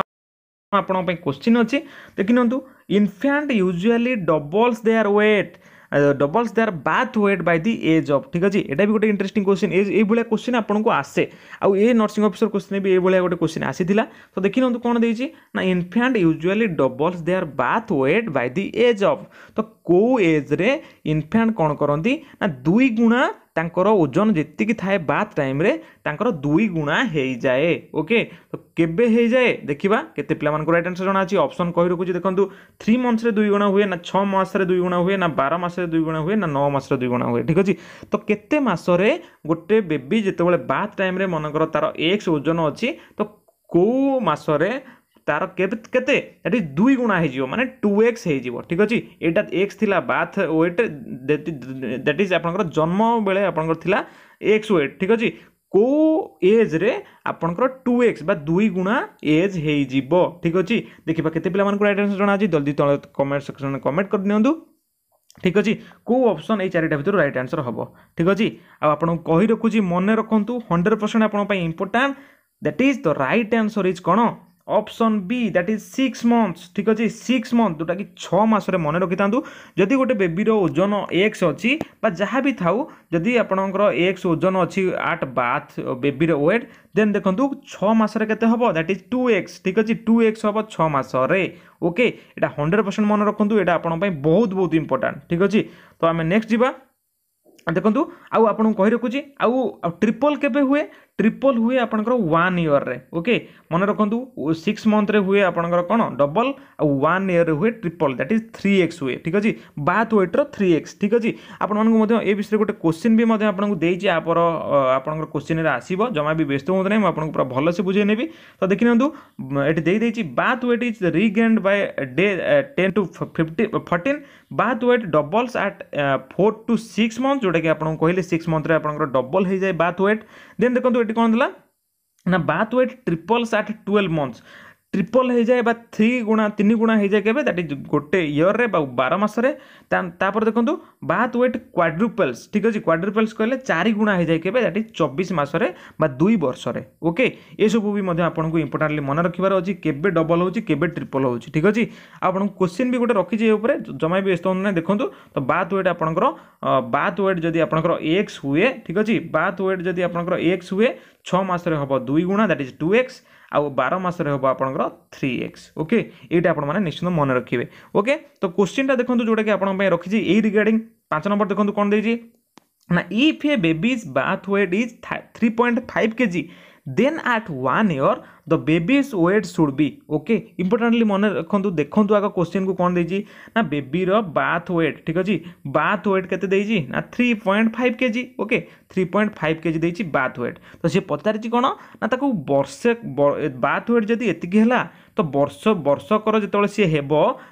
ଆପଣଙ୍କ ପାଇଁ କ୍ୱେଶ୍ଚିନ୍ ଅଛି ଦେଖିନିଅନ୍ତୁ infant usually doubles their weight doubles they are birth weight by the age of ଠିକ୍ ଅଛି ଏଇଟା ବି ଗୋଟେ ଇଣ୍ଟରେଷ୍ଟିଂ କୋଶ୍ଚିନ୍ ଏଇଭଳିଆ କୋଶ୍ଚିନ୍ ଆପଣଙ୍କୁ ଆସେ ଆଉ ଏ ନର୍ସିଂ ଅଫିସର କୋଶ୍ଚିନ୍ ବି ଏଇଭଳିଆ ଗୋଟେ କୋଶ୍ଚିନ୍ ଆସିଥିଲା ତ ଦେଖିନିଅନ୍ତୁ କ'ଣ ଦେଇଛି ନା infant usually doubles they are birth weight by the age of ତ କେଉଁ ଏଜ୍ରେ ଇନଫ୍ୟାଣ୍ଟ କ'ଣ କରନ୍ତି ନା ଦୁଇ ଗୁଣା ତାଙ୍କର ଓଜନ ଯେତିକି ଥାଏ ବାତ୍ ଟାଇମ୍ରେ ତାଙ୍କର ଦୁଇ ଗୁଣା ହେଇଯାଏ ଓକେ ତ କେବେ ହେଇଯାଏ ଦେଖିବା କେତେ ପିଲାମାନଙ୍କର ରାଇଟ୍ ଆନ୍ସର୍ ଅଛି ଅପସନ୍ କହି ରଖୁଛି ଦେଖନ୍ତୁ ଥ୍ରୀ ମନ୍ଥରେ ଦୁଇ ଗୁଣା ହୁଏ ନା ଛଅ ମାସରେ ଦୁଇ ଗୁଣା ହୁଏ ନା ବାର ମାସରେ ଦୁଇ ଗୁଣା ହୁଏ ନା ନଅ ମାସରେ ଦୁଇ ଗୁଣା ହୁଏ ଠିକ୍ ଅଛି ତ କେତେ ମାସରେ ଗୋଟେ ବେବି ଯେତେବେଳେ ବାତ୍ ଟାଇମ୍ରେ ମନେକର ତା'ର ଏକ୍ସ ଓଜନ ଅଛି ତ କେଉଁ ମାସରେ তার কেতে এটি দুই গুণা হয়ে মানে টু এক্স হয়ে ঠিক আছে এটা এক্স লা বাথ ওয়েট দ্যাট ইজ আপনার জন্ম বেড়ে আপনার লা এক্স ওয়েট ঠিক আছে কেউ এজ্রে আপনার টু এক্স বা দুই গুণা এজ হয়ে ঠিক আছে দেখা কেতে পিলা মানুষ রাইট আনসর জনা আছে জলদি তলে কমেন্ট সেকশন কমেন্ট করে দিও ঠিক ଅଛି କେଉଁ ଅପସନ୍ ଏଇ ଚାରିଟା ଭିତରୁ ରାଇଟ୍ ଆନ୍ସର୍ ହେବ ଠିକ୍ ଅଛି ଆଉ ଆପଣଙ୍କୁ କହି ରଖୁଛି ମନେ ରଖନ୍ତୁ ହଣ୍ଡ୍ରେଡ଼ ପରସେଣ୍ଟ ଆପଣଙ୍କ ପାଇଁ important that is the right answer is କ'ଣ option B that is six months ଠିକ୍ ଅଛି ସିକ୍ସ ମନ୍ଥ ଯେଉଁଟାକି ଛଅ ମାସରେ ମନେ ରଖିଥାନ୍ତୁ ଯଦି ଗୋଟେ ବେବିର ଓଜନ ଏକ୍ସ ଅଛି ବା ଯାହା ବି ଥାଉ ଯଦି ଆପଣଙ୍କର ଏକ୍ସ ଓଜନ ଅଛି ଆଟ୍ ବାଥ୍ ବେବିର ୱେଟ୍ ଦେନ୍ ଦେଖନ୍ତୁ ଛଅ ମାସରେ କେତେ ହେବ ଦ୍ୟାଟ୍ ଇଜ୍ ଟୁ ଏକ୍ସ ଠିକ୍ ଅଛି ଟୁ ଏକ୍ସ ହେବ ଛଅ ମାସରେ ଓକେ ଏଇଟା ହଣ୍ଡ୍ରେଡ଼ ପରସେଣ୍ଟ ମନେ ରଖନ୍ତୁ ଏଇଟା ଆପଣଙ୍କ ପାଇଁ ବହୁତ ବହୁତ ଇମ୍ପୋର୍ଟାଣ୍ଟ ଠିକ୍ ଅଛି ତ ଆମେ ନେକ୍ସଟ ଯିବା ଦେଖନ୍ତୁ ଆଉ ଆପଣଙ୍କୁ କହି ରଖୁଛି ଆଉ ଟ୍ରିପଲ୍ କେବେ ହୁଏ ট্রিপল ହୁଏ ଆପଣଙ୍କର ୱାନ୍ ଇୟର୍ରେ ଓକେ ମନେ ରଖନ୍ତୁ ସିକ୍ସ ମନ୍ଥରେ ହୁଏ ଆପଣଙ୍କର କ'ଣ ଡବଲ୍ ଆଉ ୱାନ୍ ଇୟର୍ରେ ହୁଏ triple that is three X ହୁଏ ଠିକ୍ ଅଛି ବାଥ୍ ୱେଟ୍ର ଥ୍ରୀ ଏକ୍ସ ଠିକ୍ ଅଛି ଆପଣମାନଙ୍କୁ ମଧ୍ୟ ଏ ବିଷୟରେ ଗୋଟେ କୋଶ୍ଚିନ୍ ବି ମଧ୍ୟ ଆପଣଙ୍କୁ ଦେଇଛି ଆପର ଆପଣଙ୍କର କୋଶ୍ଚିନ୍ରେ ଆସିବ ଜମା ବି ବ୍ୟସ୍ତ ହୁଅନ୍ତୁ ନାହିଁ ମୁଁ ଆପଣଙ୍କୁ ପୁରା ଭଲସେ ବୁଝେଇ ନେବି ତ ଦେଖିନିଅନ୍ତୁ ଏଠି ଦେଇଦେଇଛି birth weight is regained by day ten to fifty fourteen birth weight doubles at four to six month ଯେଉଁଟାକି ଆପଣଙ୍କୁ କହିଲେ ସିକ୍ସ ମନ୍ଥରେ ଆପଣଙ୍କର ଡବଲ୍ ହେଇଯାଏ ବାଥ୍ ୱେଟ୍ ଦେନ୍ ଦେଖନ୍ତୁ ଏଠି କ'ଣ ଦେଲା ନା birth weight triples at twelve months triple হয়ে বা থ্রি গুণা তিন গুণা হয়ে কেবে দ্যাট ইজ গোটে ইয়র্রে বা বার মাসরে তাপরে দেখুন বাথ ওয়েট কোয়াড্রুপেলস ঠিক আছে কোয়াড্রুপেলস কহিলে চারি গুণা হয়ে কেবে দ্যাট ইজ চব্বিশ মাসরে বা দুই বর্ষরে ওকে এসবু বি আপনার ইম্পর্টাটলি মনে রাখবার অছি কেবে ডবল হচ্ছে কেবে ট্রিপল হচ্ছে ঠিক আছে আপনার কোশ্চিন বি গোটে রকিছি এ উপরে জমা বি ব্যস্ত না দেখুন তো বাথ ওয়েট আপনার বাথ ওয়েট যদি আপনার এক্স হুয়ে ঠিক আছে বাথ ওয়েট যদি আপনার এক্স হুয়ে ছ মাসরে হব দুই গুণা দ্যাট ইজ টু এক্স आउ बार मसर आपर थ्री एक्स ओके ये आप निश्चिंत मन रखिए ओके तो क्वेश्चन क्वेश्चनटा देखो जोटा कि आप रखी ए रिगार्डिंग पांच नंबर देखो कौन दे if a babies birth weight is three point five K G then at one year the babies weight should भी ओके इंपोर्टाटली मन रखु देखूँ आग क्वेश्चन को कौन दे बेबीर बाथ व्वेट ठीक अच्छे बाथ व्वेट के three point five K G okay three point five kg ଦେଇଛି ବାଥ୍ ୱେଟ୍ ତ ସେ ପଚାରିଛି କ'ଣ ନା ତାକୁ ବର୍ଷେ ବାଥ୍ ୱେଟ୍ ଯଦି ଏତିକି ହେଲା ତ ବର୍ଷ ବର୍ଷକର ଯେତେବେଳେ ସିଏ ହେବ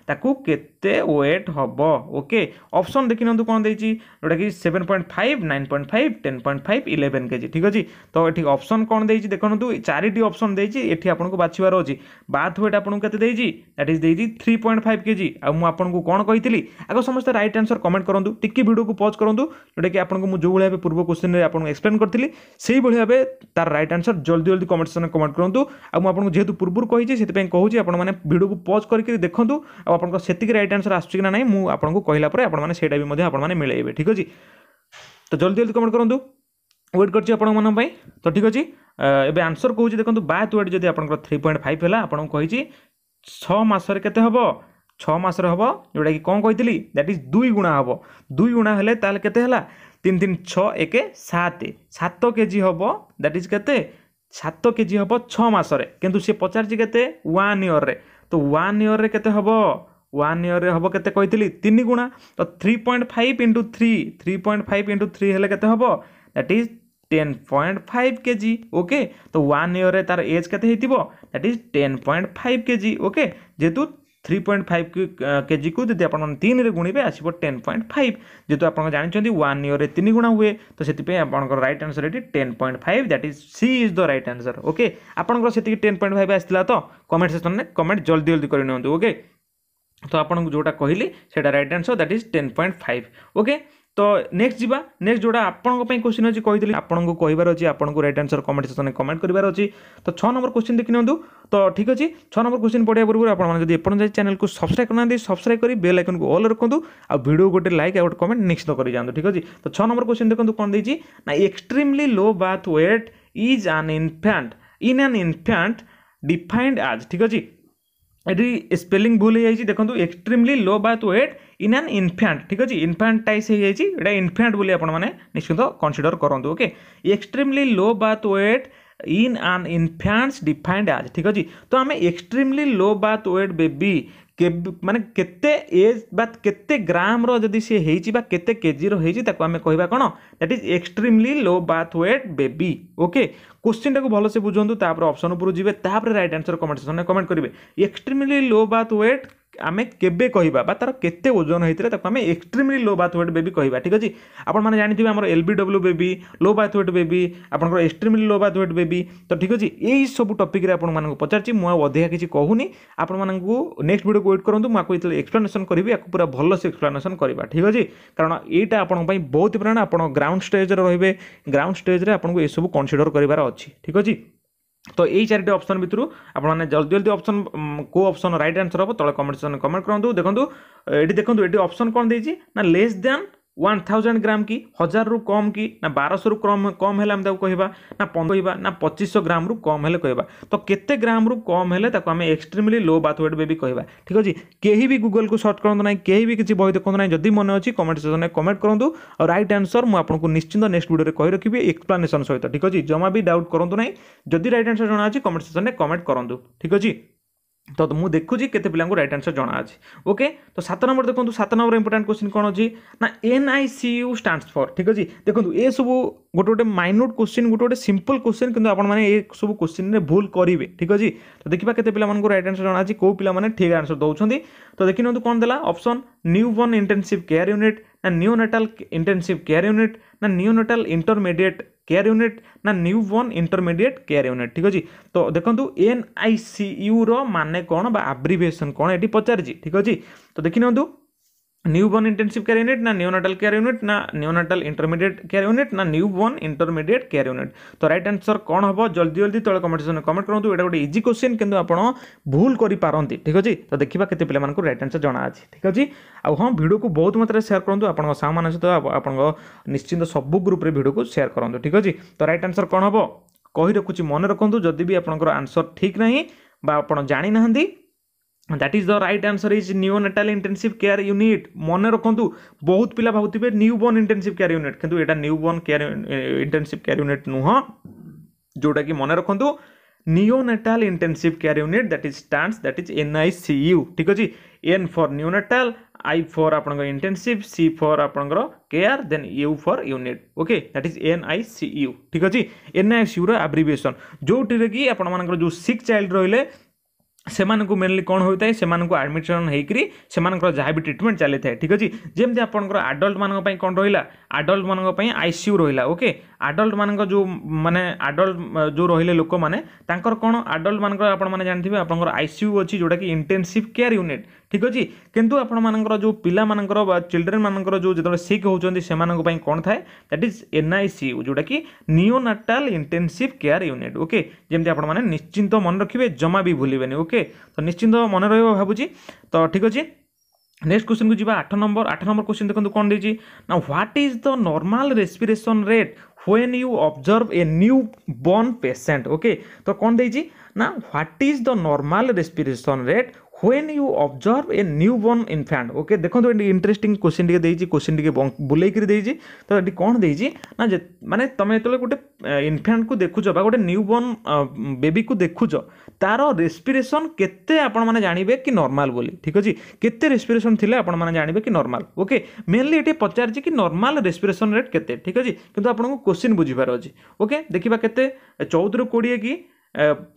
ତାକୁ କେତେ ୱେଟ୍ ହେବ ଓକେ ଅପସନ୍ ଦେଖିନିଅନ୍ତୁ କ'ଣ ଦେଇଛି ଯେଉଁଟାକି seven point five nine point five ten point five eleven kg ଠିକ୍ ଅଛି ତ ଏଠି ଅପସନ୍ କ'ଣ ଦେଇଛି ଦେଖନ୍ତୁ ଚାରିଟି ଅପସନ୍ ଦେଇଛି ଏଠି ଆପଣଙ୍କୁ ବାଛିବାର ଅଛି ବାଥ୍ ୱେଟ୍ ଆପଣଙ୍କୁ କେତେ ଦେଇଛି ଦ୍ୟାଟ୍ ଇଜ୍ ଦେଇଛି ଥ୍ରୀ ପଏଣ୍ଟ ଫାଇଭ୍ କେଜି ଆଉ ମୁଁ ଆପଣଙ୍କୁ କ'ଣ କହିଥିଲି ଆଗ ସମସ୍ତେ ରାଇଟ୍ ଆନ୍ସର୍ କମେଣ୍ଟ କରନ୍ତୁ ଟିକିଏ ଭିଡ଼ିଓକୁ ପଜ୍ କରନ୍ତୁ ଯେଉଁଟାକି ଆପଣଙ୍କୁ ମୁଁ ଯେଉଁଭଳି ଭାବେ ପୂର୍ବ କୋଶ୍ଚିନ୍ সেକ୍সନରେ ଆପଣଙ୍କୁ ଏକ୍ସପ୍ଲେନ୍ କରିଥିଲି ସେଇଭଳି ଭାବେ ତାର ରାଇଟ୍ ଆନ୍ସର୍ ଜଲ୍ଦି ଜଲ୍ଦି କମେଣ୍ଟ ସେକ୍ସନରେ କମେଣ୍ଟ କରନ୍ତୁ ଆଉ ମୁଁ ଆପଣଙ୍କୁ ଯେହେତୁ ପୂର୍ବରୁ କହିଛି ସେଥିପାଇଁ କହୁଛି ଆପଣମାନେ ଭିଡ଼ିଓକୁ ପଜ୍ କରିକି ଦେଖନ୍ତୁ ଆଉ ଆପଣଙ୍କ ସେତିକି ରାଇଟ୍ ଆନ୍ସର୍ ଆସୁଛି କି ନା ନାହିଁ ମୁଁ ଆପଣଙ୍କୁ କହିଲା ପରେ ଆପଣମାନେ ସେଇଟା ବି ମଧ୍ୟ ଆପଣମାନେ ମିଳେଇବେ ଠିକ୍ ଅଛି ତ ଜଲ୍ଦି ଜଲ୍ଦି କମେଣ୍ଟ କରନ୍ତୁ ୱେଟ୍ ওয়েট করছি আপনার পাই তো ঠিক আছে এবে আনসর কুচি দেখুন ୱେଟ୍ ଯଦି ଆପଣଙ୍କର ଥ୍ରୀ ପଏଣ୍ଟ ଫାଇଭ୍ ହେଲା ଆପଣଙ୍କୁ କହିଛି ଛଅ ମାସରେ କେତେ ହେବ ଛଅ ମାସରେ ହେବ ଯେଉଁଟାକି କଣ କହିଥିଲି ଦ୍ୟାଟ୍ ଇଜ୍ ଦୁଇ ଗୁଣା ହେବ ଦୁଇ ଗୁଣା ହେଲେ ତାହେଲେ କେତେ ହେଲା তিন তিন ছ একে সাত সাত কেজি হব দ্যাট ইজ কেতে সাত কেজি হব ছ মাসরে কিন্তু সে পচারছি কেতে ওয়ান ইয়র্রে তো ওয়ান ইয়র্রে কেতে হব ওয়ান ইয়র্রে হব কেতে কইলি তিন গুণা তো three point five into three three point five into three হলে কেতে হব that is ten point five kg okay তো ওয়ান ইয়র্রে তার এজ কেতে হইথিব that is ten point five kg okay যেহেতু थ्री पॉइंट फाइव के जी को जब आपने गुणे आस टेन पॉइंट फाइव जेहतु आप जानते वन इयर तीन गुणा हुए तो से रईट आनसर ये ten point five that is C is the right answer okay आपंकर टेन पॉइंट फाइव आसाला तो कमेंट सेक्शन में कमेंट जल्दी जल्दी करके तो आपको जोटा कहली right answer that is ten point five okay ତ ନେକ୍ସଟ ଯିବା ନେକ୍ସଟ ଯେଉଁଟା ଆପଣଙ୍କ ପାଇଁ କ୍ୱେଶ୍ଚିନ୍ ଅଛି କହିଥିଲି ଆପଣଙ୍କୁ କହିବାର ଅଛି ଆପଣଙ୍କୁ ରାଇଟ୍ ଆନ୍ସର କମେଣ୍ଟ ସେକ୍ସନରେ କମେଣ୍ଟ କରିବାର ଅଛି ତ ଛଅ ନମ୍ବର କ୍ୱେଶ୍ଚିନ୍ ନିଅନ୍ତୁ ତ ଠିକ୍ ଅଛି ଛଅ ନମ୍ବର କ୍ୱେଶ୍ଚିନ୍ ପଢ଼ିବା ପୂର୍ବରୁ ଆପଣମାନେ ଯଦି ଏପର୍ଯ୍ୟନ୍ତ ଚ୍ୟାନେଲକୁ ସବସ୍କ୍ରାଇବ୍ କରୁନାହାନ୍ତି ସବସ୍କ୍ରାଇବ୍ କରି ବେଲ୍ ଆଇକନକୁ ଅଲ୍ ରଖନ୍ତୁ ଆଉ ଭିଡ଼ିଓ ଗୋଟେ ଲାଇକ୍ ଆଉ ଗୋଟେ କମେଣ୍ଟ ନିଶ୍ଚିତ କରିଯାଆନ୍ତୁ ଠିକ୍ ଅଛି ତ ଛଅ ନମ୍ବର କ୍ୱେଶ୍ଚିନ୍ ଦେଖନ୍ତୁ କ'ଣ ଦେଇଛି ନା extremely low birth weight is an infant in an infant defined as ଠିକ୍ ଅଛି ଏଠି ସ୍ପେଲିଂ ଭୁଲ ହେଇଯାଇଛି ଦେଖନ୍ତୁ extremely low birth weight in an infant ଠିକ୍ ଅଛି ଇନଫ୍ୟାଣ୍ଟାଇଜ୍ ହେଇଯାଇଛି ଏଇଟା ଇନଫ୍ୟାଣ୍ଟ ବୋଲି ଆପଣମାନେ ନିଶ୍ଚିତ କନସିଡ଼ର କରନ୍ତୁ okay extremely low birth weight in an infants defined as ଠିକ୍ ଅଛି ତ ଆମେ extremely low birth weight baby ମାନେ କେତେ ଏଜ୍ ବା କେତେ ଗ୍ରାମର ଯଦି ସିଏ ହେଇଛି ବା କେତେ କେଜିର ହେଇଛି ତାକୁ ଆମେ କହିବା କ'ଣ that is extremely low birth weight baby okay କୋଶ୍ଚିନ୍ଟାକୁ ଭଲସେ ବୁଝନ୍ତୁ ତାପରେ ଅପସନ୍ ଉପରୁ ଯିବେ ତାପରେ ରାଇଟ୍ ଆନ୍ସର୍ କମେଣ୍ଟ ସେକ୍ସନ୍ରେ କମେଣ୍ଟ କରିବେ ଏକ୍ସଟ୍ରିମଲି ଲୋ ବାଥ୍ ୱେଟ୍ ଆମେ କେବେ କହିବା ବା ତା'ର କେତେ ଓଜନ ହେଇଥିଲା ତାକୁ ଆମେ extremely low birth weight baby କହିବା ଠିକ୍ ଅଛି ଆପଣମାନେ ଜାଣିଥିବେ ଆମର L B W baby low birth weight baby ଆପଣଙ୍କର extremely low birth weight baby ତ ଠିକ୍ ଅଛି ଏଇ ସବୁ ଟପିକ୍ରେ ଆପଣମାନଙ୍କୁ ପଚାରିଛି ମୁଁ ଆଉ ଅଧିକା କିଛି କହୁନି ଆପଣମାନଙ୍କୁ ନେକ୍ସଟ ଭିଡ଼ିଓକୁ ୱେଟ୍ କରନ୍ତୁ ମୁଁ ଆକୁ ଯେତେବେଳେ ଏକ୍ସପ୍ଲାନେସନ୍ କରିବି ଆକୁ ପୁରା ଭଲସେ ଏକ୍ସପ୍ଲାନେସନ୍ କରିବା ଠିକ୍ ଅଛି କାରଣ ଏଇଟା ଆପଣଙ୍କ ପାଇଁ ବହୁତ ପ୍ରେରଣା ଆପଣ ଗ୍ରାଉଣ୍ଡ ଷ୍ଟେଜ୍ରେ ରହିବେ ଗ୍ରାଉଣ୍ଡ ଷ୍ଟେଜ୍ରେ ଆପଣଙ୍କୁ ଏସବୁ କନସିଡ଼ର କରିବାର ଅଛି ଠିକ୍ ଅଛି ତ ଏଇ ଚାରିଟି ଅପସନ୍ ଭିତରୁ ଆପଣମାନେ ଜଲ୍ଦି ଜଲ୍ଦି ଅପସନ୍ କେଉଁ ଅପସନ୍ ରାଇଟ୍ ଆନ୍ସର୍ ହେବ ତଳେ କମେଣ୍ଟ କମେଣ୍ଟ କରନ୍ତୁ ଦେଖନ୍ତୁ ଏଠି ଦେଖନ୍ତୁ ଏଠି ଅପସନ୍ କ'ଣ ଦେଇଛି ନା less than one thousand gram କି ହଜାରରୁ କମ୍ କି ନା ବାରଶହରୁ କମ୍ କମ୍ ହେଲେ ଆମେ ତାକୁ କହିବା ନା କହିବା ନା ପଚିଶଶହ ଗ୍ରାମରୁ କମ୍ ହେଲେ କହିବା ତ କେତେ ଗ୍ରାମରୁ କମ୍ ହେଲେ ତାକୁ ଆମେ extremely low birth weight baby କହିବା ଠିକ୍ ଅଛି କେହି ବି ଗୁଗଲକୁ ସର୍ଚ୍ଚ କରନ୍ତୁ ନାହିଁ କେହି ବି କିଛି ବହି ଦେଖନ୍ତୁ ନାହିଁ ଯଦି ମନେ ଅଛି କମେଣ୍ଟ ସେକ୍ସନ୍ରେ କମେଣ୍ଟ କରନ୍ତୁ ଆଉ ରାଇଟ୍ ଆନ୍ସର୍ ମୁଁ ଆପଣଙ୍କୁ ନିଶ୍ଚିନ୍ତ ନେକ୍ସଟ ଭିଡ଼ିଓରେ କହି ରଖିବି ଏକ୍ସପ୍ଲାନେସନ୍ ସହିତ ଠିକ୍ ଅଛି ଜମା ବି ଡାଉଟ୍ କରନ୍ତୁ ନାହିଁ ଯଦି ରାଇଟ୍ ଆନ୍ସର୍ ଜଣା ଅଛି କମେଣ୍ଟ ସେକ୍ସନ୍ରେ କମେଣ୍ଟ କରନ୍ତୁ ଠିକ୍ ଅଛି तो मुझे देखुची के रईट आनसर जना अच्छे ओके तो सत नंबर देखो सत नंबर इंपोर्टां क्वेश्चन कौन अच्छी ना एन आई सी यू स्टाण्स फर ठीक अच्छे देखो ये सब गोटे गोटे माइन्यूट क्वेश्चन गोटे गोटे सिंपल क्वेश्चन कि सब क्वेश्चन में भूल करेंगे ठीक अच्छे तो देखा कैसे पाला रईट आनसर जना अच्छे कोई पाला ठीक आनसर दौरान तो देखी नि कौन देला option newborn intensive care unit ना neonatal intensive care unit ନା নিউনেটাল ଇଣ୍ଟରମିଡ଼ିଏଟ୍ কেয়ার ୟୁନିଟ୍ ନା newborn intermediate care unit ଠିକ୍ ଅଛି ତ ଦେଖନ୍ତୁ ଏନ୍ ଆଇ ସି ୟୁର ମାନେ କ'ଣ ବା ଆବ୍ରିଭିଏସନ୍ କ'ଣ ଏଠି ପଚାରିଛି ଠିକ୍ ଅଛି ତ ଦେଖିନିଅନ୍ତୁ newborn intensive care unit ना न्यूनाटल केयर यूनिट ना न्यूनाटल इंटरमीडिएट केयर यूनिट ना newborn intermediate care unit तो रईट आंसर कौन हम जल्दी जल्दी तेल कमेंट सेक्शन कमेंट करूँ ये गोटे इजी क्वेश्चन कितु आप भूल करपारती ठीक अच्छे तो देखा के पे रईट आंसर जना ठीक अच्छे आउ हाँ भिडियो को बहुत मात्रा सेयार करूँ आप सहित आप निश्चिंत सब ग्रुप्रे भिडियो को सेयार करूँ ठीक अच्छे तो रईट आंसर कौन हम कही रखुଛି ମନେ ରଖନ୍ତୁ ଯଦି ବି ଆପଣଙ୍କର ଆନ୍ସର୍ ଠିକ୍ ନାହିଁ ବା that is the right answer is neonatal intensive care unit मन रखुदूँ बहुत पिला भावे newborn intensive care unit कितु यहाँ newborn care intensive care unit नुह जोटा कि मन रखुदूँ neonatal intensive care unit that is stand that is N I C U ठीक अच्छे एन फर न्यूनेटाल आई फर आप इंटेनसीव सी फर आप care then U for unit okay that is N I C U ठीक अच्छे N I C U abbreviation जोटे कि आपर जो सिक्स चाइल्ड रही है ସେମାନଙ୍କୁ ମେନଲି କ'ଣ ହୋଇଥାଏ ସେମାନଙ୍କୁ ଆଡ଼ମିସନ୍ ହୋଇକରି ସେମାନଙ୍କର ଯାହା ବି ଟ୍ରିଟମେଣ୍ଟ ଚାଲିଥାଏ ଠିକ୍ ଅଛି ଯେମିତି ଆପଣଙ୍କର ଆଡ଼ଲ୍ଟମାନଙ୍କ ପାଇଁ କ'ଣ ରହିଲା ଆଡଲ୍ଟ ମାନଙ୍କ ପାଇଁ ଆଇସିୟୁ ରହିଲା ଓକେ ଆଡଲ୍ଟ ମାନଙ୍କ ଯେଉଁ ମାନେ ଆଡଲ୍ଟ ଯେଉଁ ରହିଲେ ଲୋକମାନେ ତାଙ୍କର କ'ଣ ଆଡଲ୍ଟ ମାନଙ୍କର ଆପଣମାନେ ଜାଣିଥିବେ ଆପଣଙ୍କର ଆଇସିୟୁ ଅଛି ଯେଉଁଟାକି ଇଣ୍ଟେନସିଭ୍ କେୟାର ୟୁନିଟ୍ ଠିକ୍ ଅଛି କିନ୍ତୁ ଆପଣମାନଙ୍କର ଯେଉଁ ପିଲାମାନଙ୍କର ବା ଚିଲଡ୍ରେନ୍ମାନଙ୍କର ଯେଉଁ ଯେତେବେଳେ ସିକ୍ ହେଉଛନ୍ତି ସେମାନଙ୍କ ପାଇଁ କ'ଣ ଥାଏ ଦ୍ୟାଟ୍ ଇଜ୍ ଏନ୍ଆଇସିୟୁ ଯେଉଁଟାକି neonatal intensive care unit okay ଯେମିତି ଆପଣମାନେ ନିଶ୍ଚିନ୍ତ ମନେ ରଖିବେ ଜମା ବି ଭୁଲିବେନି ଓକେ ତ ନିଶ୍ଚିନ୍ତ ମନେ ରହିବ ଭାବୁଛି ତ ଠିକ୍ ଅଛି ନେକ୍ସଟ କୋଶ୍ଚିନ୍କୁ ଯିବା ଆଠ ନମ୍ବର ଆଠ ନମ୍ବର କ୍ୱେଶ୍ଚନ ଦେଖନ୍ତୁ କ'ଣ ଦେଇଛି ନା what is the normal respiration rate when you observe a newborn patient okay ତ କ'ଣ ଦେଇଛି ନା what is the normal respiration rate when you observe a newborn infant okay देखो ये इंटरेस्टिंग क्वेश्चन टे क्वेश्चन टे बुलेकर तो ये कौन दे मानते तुम जो गोटे इनफैंट को देखु गोटे न्यू बर्न बेबी को देखु तार रेस्पिरेसन के जानवे कि नर्माल बोली ठीक अच्छे केसपिरेसन रेस्पिरेसन थी आप जानवे कि नर्माल ओके मेनली ये पचार कि नर्माल रेस्पिरेसन रेट के ठीक अच्छे कि आपको क्वेश्चन अच्छे ओके देखा के चौदर कोड़े कि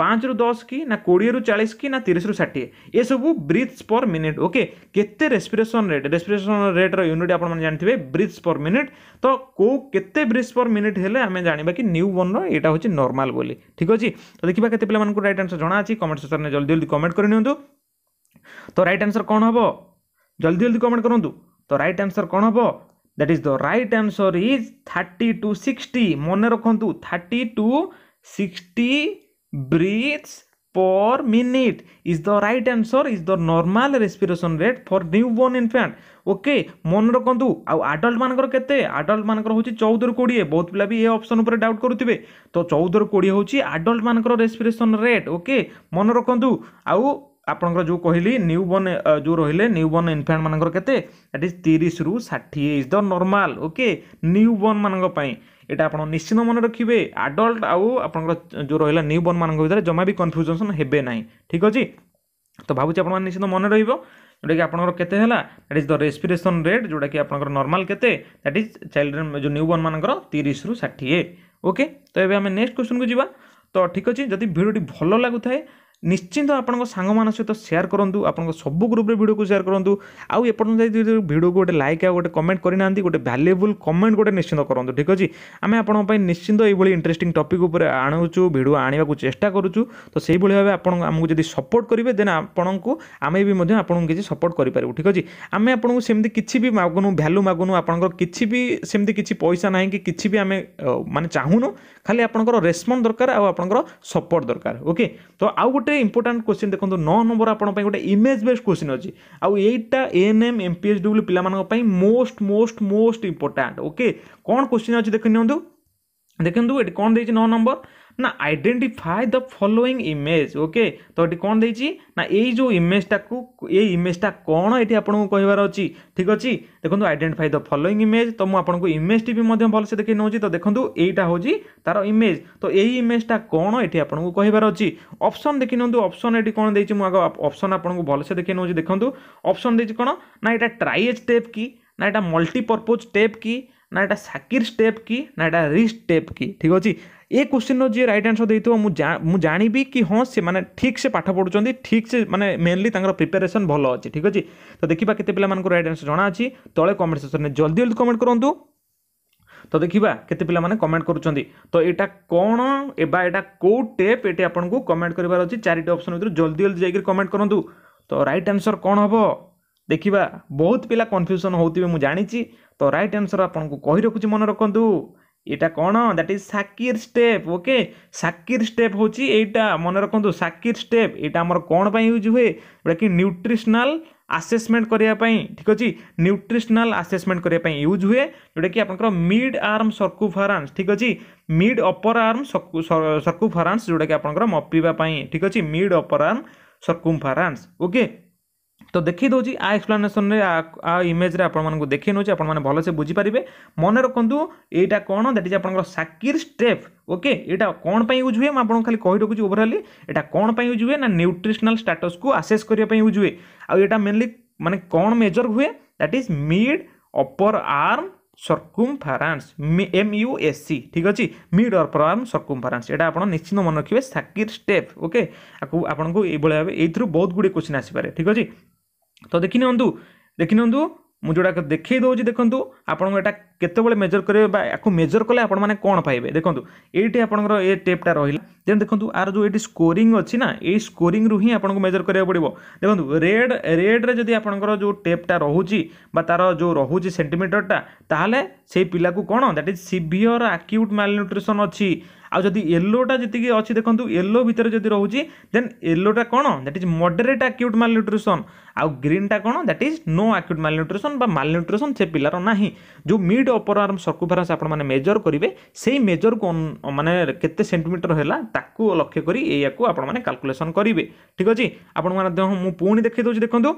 ପାଞ୍ଚରୁ ଦଶ କି ନା କୋଡ଼ିଏରୁ ଚାଳିଶ କି ନା ତିରିଶରୁ ଷାଠିଏ ଏସବୁ ବ୍ରିଥ୍ସ ପର୍ ମିନିଟ୍ ଓକେ କେତେ ରେସ୍ପିରେସନ୍ ରେଟ୍ ରେସ୍ପିରେସନ୍ ରେଟ୍ର ୟୁନିଟ୍ ଆପଣମାନେ ଜାଣିଥିବେ ବ୍ରିଥ୍ସ ପର୍ ମିନିଟ୍ ତ କେଉଁ କେତେ ବ୍ରିଥ୍ସ ପର୍ ମିନିଟ୍ ହେଲେ ଆମେ ଜାଣିବା କି ନ୍ୟୁ ବୋର୍ଣ୍ଣର ଏଇଟା ହେଉଛି ନର୍ମାଲ୍ ବୋଲି ଠିକ୍ ଅଛି ତ ଦେଖିବା କେତେ ପିଲାମାନଙ୍କୁ ରାଇଟ୍ ଆନ୍ସର୍ ଜଣା ଅଛି କମେଣ୍ଟ ସେକ୍ସନ୍ରେ ଜଲ୍ଦି ଜଲ୍ଦି କମେଣ୍ଟ କରିନିଅନ୍ତୁ ତ ରାଇଟ୍ ଆନ୍ସର୍ କ'ଣ ହେବ ଜଲ୍ଦି ଜଲ୍ଦି କମେଣ୍ଟ କରନ୍ତୁ ତ ରାଇଟ୍ ଆନ୍ସର୍ କ'ଣ ହେବ that is the right answer is thirty to sixty ମନେ ରଖନ୍ତୁ thirty to sixty breathes per minute is the right answer is the normal respiration rate for newborn infant okay ମନେ ରଖନ୍ତୁ ଆଉ adult ମାନଙ୍କର କେତେ adult ମାନଙ୍କର ହେଉଛି ଚଉଦରୁ କୋଡ଼ିଏ ବହୁତ ପିଲା ବି ଏ ଅପସନ୍ ଉପରେ ଡାଉଟ୍ କରୁଥିବେ ତ ଚଉଦରୁ କୋଡ଼ିଏ ହେଉଛି ଆଡଲ୍ଟ ମାନଙ୍କର ରେସ୍ପିରେସନ୍ ରେଟ୍ ଓକେ ମନେ ରଖନ୍ତୁ ଆଉ ଆପଣଙ୍କର ଯେଉଁ କହିଲି ନ୍ୟୁ ବର୍ନ ଯେଉଁ ରହିଲେ ନ୍ୟୁ ବର୍ନ ଇନଫ୍ୟାଣ୍ଟ ମାନଙ୍କର କେତେ ଆଟ୍ ଇଜ୍ ତିରିଶରୁ ଷାଠିଏ is the normal okay newborn ମାନଙ୍କ ପାଇଁ ଏଇଟା ଆପଣ ନିଶ୍ଚିନ୍ତ ମନେ ରଖିବେ ଆଡଲ୍ଟ ଆଉ ଆପଣଙ୍କର ଯେଉଁ ରହିଲା ନ୍ୟୁ ବର୍ନମାନଙ୍କ ଭିତରେ ଜମା ବି କନଫ୍ୟୁଜନ୍ସନ୍ ହେବେ ନାହିଁ ଠିକ୍ ଅଛି ତ ଭାବୁଛି ଆପଣମାନେ ନିଶ୍ଚିନ୍ତ ମନେ ରହିବ ଯେଉଁଟାକି ଆପଣଙ୍କର କେତେ ହେଲା that is the respiration rate ଯେଉଁଟାକି ଆପଣଙ୍କର ନର୍ମାଲ୍ କେତେ ଦ୍ୟାଟ୍ ଇଜ୍ ଚାଇଲ୍ଡ୍ରେନ୍ ଯେଉଁ ନ୍ୟୁ ବର୍ନମାନଙ୍କର ତିରିଶରୁ ଷାଠିଏ ଓକେ ତ ଏବେ ଆମେ ନେକ୍ସଟ କ୍ୱେଶ୍ଚନ୍କୁ ଯିବା ତ ଠିକ୍ ଅଛି ଯଦି ଭିଡ଼ିଓଟି ଭଲ ଲାଗୁଥାଏ ନିଶ୍ଚିନ୍ତ ଆପଣଙ୍କ ସାଙ୍ଗମାନଙ୍କ ସହିତ ସେୟାର କରନ୍ତୁ ଆପଣଙ୍କ ସବୁ ଗ୍ରୁପ୍ରେ ଭିଡ଼ିଓକୁ ସେୟାର କରନ୍ତୁ ଆଉ ଏପର୍ଯ୍ୟନ୍ତ ଯଦି ଭିଡ଼ିଓକୁ ଗୋଟେ ଲାଇକ୍ ଆଉ ଗୋଟେ କମେଣ୍ଟ କରିନାହାନ୍ତି ଗୋଟେ ଭ୍ୟାଲୁଏବୁଲ୍ କମେଣ୍ଟ ଗୋଟେ ନିଶ୍ଚିନ୍ତ କରନ୍ତୁ ଠିକ୍ ଅଛି ଆମେ ଆପଣଙ୍କ ପାଇଁ ନିଶ୍ଚିନ୍ତ ଏଇଭଳି ଇଣ୍ଟରେଷ୍ଟିଂ ଟପିକ୍ ଉପରେ ଆଣୁଛୁ ଭିଡ଼ିଓ ଆଣିବାକୁ ଚେଷ୍ଟା କରୁଛୁ ତ ସେଇଭଳି ଭାବେ ଆପଣ ଆମକୁ ଯଦି ସପୋର୍ଟ କରିବେ ଦେନ୍ ଆପଣଙ୍କୁ ଆମେ ବି ମଧ୍ୟ ଆପଣଙ୍କୁ କିଛି ସପୋର୍ଟ କରିପାରିବୁ ଠିକ୍ ଅଛି ଆମେ ଆପଣଙ୍କୁ ସେମିତି କିଛି ବି ମାଗୁନୁ ଭାଲ୍ୟୁ ମାଗୁନୁ ଆପଣଙ୍କର କିଛି ବି ସେମିତି କିଛି ପଇସା ନାହିଁ କି କିଛି ବି ଆମେ ମାନେ ଚାହୁଁନୁ ଖାଲି ଆପଣଙ୍କର ରେସ୍ପଣ୍ଡ ଦରକାର ଆଉ ଆପଣଙ୍କର ସପୋର୍ଟ ଦରକାର ଓକେ ତ ଆଉ ଗୋଟେ ଗୋଟେ ଇମ୍ପୋର୍ଟାଣ୍ଟ କୋଶ୍ଚିନ୍ ଦେଖନ୍ତୁ ନଅ ନମ୍ବର ଆପଣଙ୍କ ପାଇଁ ଗୋଟେ ଇମେଜ୍ ବେସ୍ କୋଶ୍ଚିନ୍ ଅଛି ଆଉ ଏଇଟା N M M P H W ପିଲାମାନଙ୍କ ପାଇଁ most most most important okay କ'ଣ କୋଶ୍ଚିନ୍ ଅଛି ଦେଖି ନିଅନ୍ତୁ ଦେଖନ୍ତୁ ଏଠି କ'ଣ ଦେଇଛି ନଅ ନମ୍ବର ନା identify the following image okay ତ ଏଠି କ'ଣ ଦେଇଛି ନା ଏଇ ଯେଉଁ ଇମେଜ୍ଟାକୁ ଏଇ ଇମେଜ୍ଟା କ'ଣ ଏଠି ଆପଣଙ୍କୁ କହିବାର ଅଛି ଠିକ୍ ଅଛି ଦେଖନ୍ତୁ ଆଇଡେଣ୍ଟିଫାଏ ଦ ଫଲୋଇଂ ଇମେଜ୍ ତ ମୁଁ ଆପଣଙ୍କୁ ଇମେଜ୍ଟି ବି ମଧ୍ୟ ଭଲସେ ଦେଖେଇ ନେଉଛି ତ ଦେଖନ୍ତୁ ଏଇଟା ହେଉଛି ତାର ଇମେଜ୍ ତ ଏଇ ଇମେଜ୍ଟା କ'ଣ ଏଠି ଆପଣଙ୍କୁ କହିବାର ଅଛି ଅପସନ୍ ଦେଖି ନିଅନ୍ତୁ ଅପସନ୍ ଏଠି କ'ଣ ଦେଇଛି ମୁଁ ଆଗ ଅପସନ୍ ଆପଣଙ୍କୁ ଭଲସେ ଦେଖେଇ ନେଉଛି ଦେଖନ୍ତୁ ଅପସନ୍ ଦେଇଛି କ'ଣ ନା ଏଇଟା ଟ୍ରାଇଏଜ୍ ଟେପ୍ କି ନା ଏଇଟା ମଲ୍ଟିପର୍ପୋଜ୍ ଟେପ୍ କି ନା এটা ସାକିର୍ ଷ୍ଟେପ୍ କି ନା এটা ରିସ୍ ଷ୍ଟେପ୍ କି ଠିକ୍ ଅଛି ଏ କୋଶ୍ଚିନ୍ର ଯିଏ ରାଇଟ୍ ଆନ୍ସର୍ ଦେଇଥିବ ମୁଁ ମୁଁ ଜାଣିବି କି ହଁ ସେମାନେ ଠିକ୍ ସେ ପାଠ ପଢ଼ୁଛନ୍ତି ଠିକ୍ ସେ ମାନେ ମେନ୍ଲି ତାଙ୍କର ପ୍ରିପାରେସନ୍ ଭଲ ଅଛି ଠିକ୍ ଅଛି ତ ଦେଖିବା କେତେ ପିଲାମାନଙ୍କୁ ରାଇଟ୍ ଆନ୍ସର୍ ଜଣା ଅଛି ତଳେ କମେଣ୍ଟ ସେକ୍ସନ୍ରେ ଜଲ୍ଦି ଜଲ୍ଦି କମେଣ୍ଟ କରନ୍ତୁ ତ ଦେଖିବା କେତେ ପିଲାମାନେ କମେଣ୍ଟ କରୁଛନ୍ତି ତ ଏଇଟା କ'ଣ ବା ଏଇଟା କେଉଁ ଟେପ୍ ଏଠି ଆପଣଙ୍କୁ କମେଣ୍ଟ କରିବାର ଅଛି ଚାରିଟି ଅପସନ୍ ଭିତରୁ ଜଲ୍ଦି ଜଲ୍ଦି ଯାଇକି କମେଣ୍ଟ କରନ୍ତୁ ତ ରାଇଟ୍ ଆନ୍ସର୍ କ'ଣ ହେବ ଦେଖିବା ବହୁତ ପିଲା କନଫ୍ୟୁସନ୍ ହେଉଥିବେ ମୁଁ ଜାଣିଛି ତ ରାଇଟ୍ ଆନ୍ସର୍ ଆପଣଙ୍କୁ କହି ରଖୁଛି ମନେ ରଖନ୍ତୁ এটা କ'ଣ that is Shakir tape okay Shakir tape ହେଉଛି ଏଇଟା ମନେ ରଖନ୍ତୁ ସାକିର ଷ୍ଟେପ୍ ଏଇଟା ଆମର କ'ଣ ପାଇଁ ୟୁଜ୍ ହୁଏ ଯେଉଁଟାକି ନ୍ୟୁଟ୍ରିସନାଲ୍ ଆସେସମେଣ୍ଟ କରିବା ପାଇଁ ଠିକ୍ ଅଛି ନ୍ୟୁଟ୍ରିସନାଲ୍ ଆସେସମେଣ୍ଟ କରିବା ପାଇଁ ୟୁଜ୍ ହୁଏ ଯେଉଁଟାକି ଆପଣଙ୍କର ମିଡ୍ ଆର୍ମ ସର୍କୁଫାରାନ୍ସ ଠିକ୍ ଅଛି ମିଡ୍ ଅପର ଆର୍ମ ସର୍କୁଫାରାନ୍ସ ଯେଉଁଟାକି ଆପଣଙ୍କର ମପିବା ପାଇଁ ଠିକ୍ ଅଛି mid upper arm circumference okay তো দেখি দেছি আ এক্সপ্লানেসনরে আ ইমেজরে আপনার দেখে নেছি আপনার ভালসে বুঝিপারে মনে রাখতু এইটা কোণ দ্যাট ইজ আপনার সাকির স্টেপ ওকে এটা কোণ পাই ইউজ হুয়ে আপনার খালি কই রাখুছি ওভরঅলি এটা কোণ পাই ইউজ হুয়ে না নিউট্রিশনাল স্টাটস কু আসেস করা ইউজ হুয়ে আটা মেনলি মানে কোণ মেজর হুয়ে that is mid upper arm circumference M U S C ঠিক আছে মিড অপর আর্ম সর্কুমফারান্স এটা আপনার নিশ্চিন্ত মনে রাখবে সাকির স্টেপ ওকে আপনার এইভাবে ভাবে এইথর বহুত গুড়ি কোশ্চিন আসিপারে ঠিক আছে ତ ଦେଖିନିଅନ୍ତୁ ଦେଖିନିଅନ୍ତୁ ମୁଁ ଯେଉଁଟା ଦେଖାଇ ଦେଉଛି ଦେଖନ୍ତୁ ଆପଣଙ୍କୁ ଏଇଟା କେତେବେଳେ ମେଜର୍ କରିବେ ବା ୟାକୁ ମେଜର୍ କଲେ ଆପଣମାନେ କ'ଣ ପାଇବେ ଦେଖନ୍ତୁ ଏଇଠି ଆପଣଙ୍କର ଏ ଟେପ୍ଟା ରହିଲା ଦେନ୍ ଦେଖନ୍ତୁ ଆର ଯେଉଁ ଏଇଠି ସ୍କୋରିଂ ଅଛି ନା ଏଇ ସ୍କୋରିଂରୁ ହିଁ ଆପଣଙ୍କୁ ମେଜର୍ କରିବାକୁ ପଡ଼ିବ ଦେଖନ୍ତୁ ରେଡ୍ ରେଡ୍ରେ ଯଦି ଆପଣଙ୍କର ଯେଉଁ ଟେପ୍ଟା ରହୁଛି ବା ତା'ର ଯେଉଁ ରହୁଛି ସେଣ୍ଟିମିଟରଟା ତାହେଲେ ସେଇ ପିଲାକୁ କ'ଣ that is severe acute nutrition ଅଛି ଆଉ ଯଦି ୟେଲୋଟା ଯେତିକି ଅଛି ଦେଖନ୍ତୁ ୟେଲୋ ଭିତରେ ଯଦି ରହୁଛି ଦେନ୍ ୟେଲୋଟା କ'ଣ that is moderate acute nutrition ଆଉ ଗ୍ରୀନ୍ଟା କ'ଣ that is no acute malnutrition ବା ମାଲନ୍ୟୁଟ୍ରିସନ୍ ସେ ପିଲାର ନାହିଁ ଯେଉଁ ମିଡ୍ ଅପର ଆର୍ମ ସର୍କୁଫାରେନ୍ସ ଆପଣମାନେ ମେଜର୍ କରିବେ ସେଇ ମେଜର୍କୁ ମାନେ କେତେ ସେଣ୍ଟିମିଟର ହେଲା ତାକୁ ଲକ୍ଷ୍ୟ କରି ଏଇଆକୁ ଆପଣମାନେ କାଲକୁଲେସନ୍ କରିବେ ଠିକ୍ ଅଛି ଆପଣମାନେ ମୁଁ ପୁଣି ଦେଖାଇ ଦେଉଛି ଦେଖନ୍ତୁ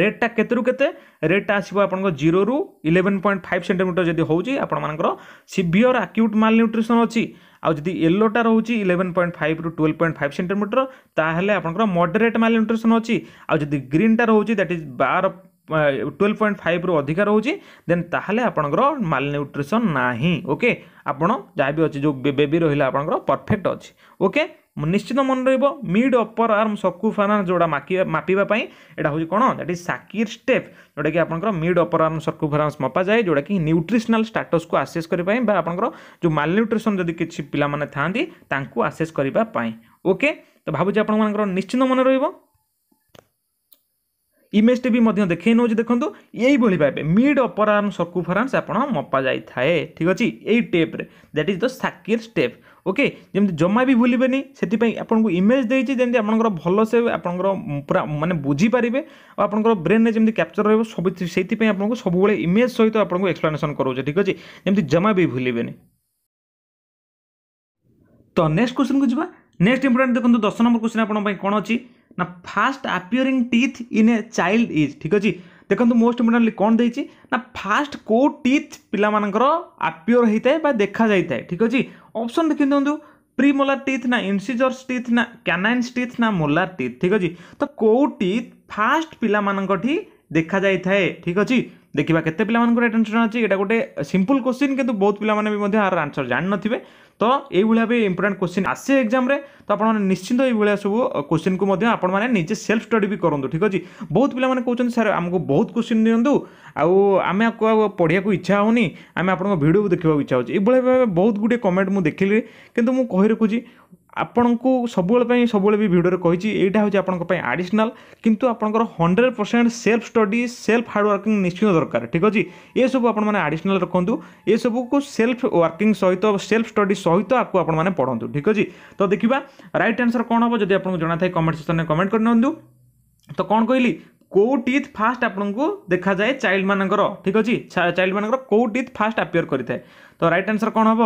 ରେଟ୍ଟା କେତେରୁ କେତେ ରେଟ୍ଟା ଆସିବ ଆପଣଙ୍କ ଜିରୋରୁ ଇଲେଭେନ୍ ପଏଣ୍ଟ ଫାଇଭ୍ ସେଣ୍ଟିମିଟର ଯଦି ହେଉଛି ଆପଣମାନଙ୍କର ସିଭିଅର୍ ଆକ୍ୟୁଟ୍ ମାଲ୍ ନ୍ୟୁଟ୍ରିସନ୍ ଅଛି आज जदि येलोटा रोच इलेवेन पॉइंट फाइव रू ट्वेल्व पॉइंट फाइव सेन्टीमिटर ताल आपर मडरेट मालन्यूट्रिशन अच्छी आज ग्रीन टा रोच दैट इज बार ट्वेल्व पॉइंट फाइव रु अधिक रोच देन आपर मालन्यूट्रिशन ना ओके आपड़ जहाँ भी अच्छे जो बेबी रहा आप परफेक्ट अच्छे ओके ନିଶ୍ଚିତ ମନେ ରହିବ ମିଡ୍ ଅପର ଆର୍ମ ସର୍କୁଫାନା ଯେଉଁଟା ମାପିବା ପାଇଁ ଏଇଟା ହେଉଛି କ'ଣ ଦ୍ୟାଟ୍ ଇଜ୍ ସାକିର ଷ୍ଟେପ୍ ଯେଉଁଟାକି ଆପଣଙ୍କର ମିଡ୍ ଅପର ଆର୍ମ ସର୍କୁଫାରାନ୍ସ ମପାଯାଏ ଯେଉଁଟାକି ନ୍ୟୁଟ୍ରିସନାଲ୍ ଷ୍ଟାଟସ୍କୁ ଆସେସ୍ କରିବା ପାଇଁ ବା ଆପଣଙ୍କର ଯେଉଁ ମାଲନ୍ୟୁଟ୍ରିସନ୍ ଯଦି କିଛି ପିଲାମାନେ ଥାଆନ୍ତି ତାଙ୍କୁ ଆସେସ୍ କରିବା ପାଇଁ ଓକେ ତ ଭାବୁଛି ଆପଣମାନଙ୍କର ନିଶ୍ଚିନ୍ତ ମନେ ରହିବ ଇମେଜଟି ବି ମଧ୍ୟ ଦେଖେଇ ନେଉଛି ଦେଖନ୍ତୁ ଏଇଭଳି ଭାବେ ମିଡ୍ ଅପର ଆର୍ମ ସର୍କୁଫରାନ୍ସ ଆପଣ ମପା ଯାଇଥାଏ ଠିକ୍ ଅଛି ଏଇ ଟେପ୍ରେ that is the Shakir tape okay ଯେମିତି ଜମା ବି ଭୁଲିବେନି ସେଥିପାଇଁ ଆପଣଙ୍କୁ ଇମେଜ୍ ଦେଇଛି ଯେମିତି ଆପଣଙ୍କର ଭଲସେ ଆପଣଙ୍କର ପୁରା ମାନେ ବୁଝିପାରିବେ ଆଉ ଆପଣଙ୍କର ବ୍ରେନ୍ରେ ଯେମିତି କ୍ୟାପଚର୍ ରହିବ ସବୁ ସେଇଥିପାଇଁ ଆପଣଙ୍କୁ ସବୁବେଳେ ଇମେଜ୍ ସହିତ ଆପଣଙ୍କୁ ଏକ୍ସପ୍ଲାନେସନ୍ କରାଉଛି ଠିକ୍ ଅଛି ଯେମିତି ଜମା ବି ଭୁଲିବେନି ତ ନେକ୍ସଟ କ୍ୱେଶ୍ଚନ୍କୁ ଯିବା ନେକ୍ସଟ ଇମ୍ପୋର୍ଟାଣ୍ଟ ଦେଖନ୍ତୁ ଦଶ ନମ୍ବର କ୍ୱେଶ୍ଚନ୍ ଆପଣଙ୍କ ପାଇଁ କ'ଣ ଅଛି ନା first appearing teeth in a child is ଠିକ୍ ଅଛି ଦେଖନ୍ତୁ ମୋଷ୍ଟ ଇମ୍ପୋର୍ଟାଣ୍ଟଲି କ'ଣ ଦେଇଛି ନା ଫାଷ୍ଟ କେଉଁ ଟିଥ୍ ପିଲାମାନଙ୍କର ଆପିଓର ହେଇଥାଏ ବା ଦେଖାଯାଇଥାଏ ଠିକ୍ ଅଛି ଅପସନ୍ ଦେଖି ଦିଅନ୍ତୁ প্রিমোলার টিথ ନା ইনসিজর্স টিথ ନା ক্যানাইন্স টিথ ନା মোলার ଟିଥ୍ ଠିକ୍ ଅଛି ତ କେଉଁ টিথ ଫାଷ୍ଟ ପିଲାମାନଙ୍କଠି ଦେଖାଯାଇଥାଏ ଠିକ୍ ଅଛି ଦେଖିବା କେତେ ପିଲାମାନଙ୍କର ଟେନସନ୍ ଅଛି ଏଇଟା ଗୋଟେ ସିମ୍ପଲ୍ କୋଶ୍ଚିନ୍ କିନ୍ତୁ ବହୁତ ପିଲାମାନେ ବି ମଧ୍ୟ ଏହାର ଆନ୍ସର୍ ଜାଣିନଥିବେ ତ ଏଇଭଳିଆ ବି ଇମ୍ପୋର୍ଟାଣ୍ଟ କୋଶ୍ଚିନ୍ ଆସେ ଏକ୍ଜାମ୍ରେ ତ ଆପଣମାନେ ନିଶ୍ଚିନ୍ତ ଏଇଭଳିଆ ସବୁ କୋଶ୍ଚିନ୍କୁ ମଧ୍ୟ ଆପଣମାନେ ନିଜେ ସେଲ୍ଫ ଷ୍ଟଡି ବି କରନ୍ତୁ ଠିକ୍ ଅଛି ବହୁତ ପିଲାମାନେ କହୁଛନ୍ତି ସାର୍ ଆମକୁ ବହୁତ କୋଶ୍ଚିନ୍ ଦିଅନ୍ତୁ ଆଉ ଆମେ ଆଉ ପଢ଼ିବାକୁ ଇଚ୍ଛା ହେଉନି ଆମେ ଆପଣଙ୍କ ଭିଡ଼ିଓକୁ ଦେଖିବାକୁ ଇଚ୍ଛା ହେଉଛି ଏଇଭଳି ଭାବେ ବହୁତ ଗୁଡ଼ିଏ କମେଣ୍ଟ ମୁଁ ଦେଖିଲି କିନ୍ତୁ ମୁଁ କହି ରଖୁଛି ଆପଣଙ୍କୁ ସବୁବେଳେ ପାଇଁ ସବୁବେଳେ ବି ଭିଡ଼ିଓରେ କହିଛି ଏଇଟା ହେଉଛି ଆପଣଙ୍କ ପାଇଁ ଆଡ଼ିସନାଲ୍ କିନ୍ତୁ ଆପଣଙ୍କର hundred percent self study self hardworking working ନିଶ୍ଚିତ ଦରକାର ଠିକ୍ ଅଛି ଏସବୁ ଆପଣମାନେ ଆଡ଼ିସନାଲ୍ ରଖନ୍ତୁ ଏସବୁକୁ ସେଲ୍ଫ ୱାର୍କିଂ ସହିତ ସେଲ୍ଫ ଷ୍ଟଡ଼ି ସହିତ ଆକୁ ଆପଣମାନେ ପଢ଼ନ୍ତୁ ଠିକ୍ ଅଛି ତ ଦେଖିବା ରାଇଟ୍ ଆନ୍ସର୍ କ'ଣ ହେବ ଯଦି ଆପଣଙ୍କୁ ଜଣାଥାଏ କମେଣ୍ଟ ସେକ୍ସନ୍ରେ କମେଣ୍ଟ କରିନିଅନ୍ତୁ ତ କ'ଣ କହିଲି କେଉଁ ଟିଥ୍ ଫାଷ୍ଟ ଆପଣଙ୍କୁ ଦେଖାଯାଏ ଚାଇଲ୍ଡ ମାନଙ୍କର ଠିକ୍ ଅଛି ଚାଇଲ୍ଡ ମାନଙ୍କର କେଉଁ ଟିଥ୍ ଫାଷ୍ଟ ଆପିୟର୍ କରିଥାଏ ତ ରାଇଟ୍ ଆନ୍ସର୍ କ'ଣ ହେବ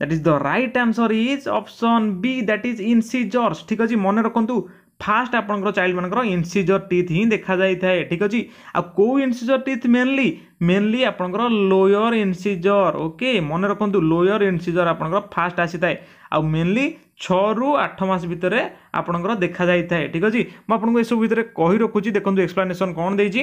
that is the right answer is option B that is incisors ঠিক আছে মনে রাখতু ফার্স্ট আপনার চাইল্ড মানকর ইনসিজর টিথ হি দেখা যাই থাকে ঠিক আছে আউ ইনসিজর টিথ মেনলি মেনলি আপনার লোয়র ইনসিজর ওকে মনে রাখতু লোয়র ইনসিজর আপনার ফার্স্ট আসি থাকে আউ মেনলি ছু আঠ মাস ভিতরে আপনার দেখা যাই থাকে ঠিক আছে মু আপনার এসব ভিতরে কই রাখুছি দেখুন এক্সপ্লানেসন কোণ দিয়েছি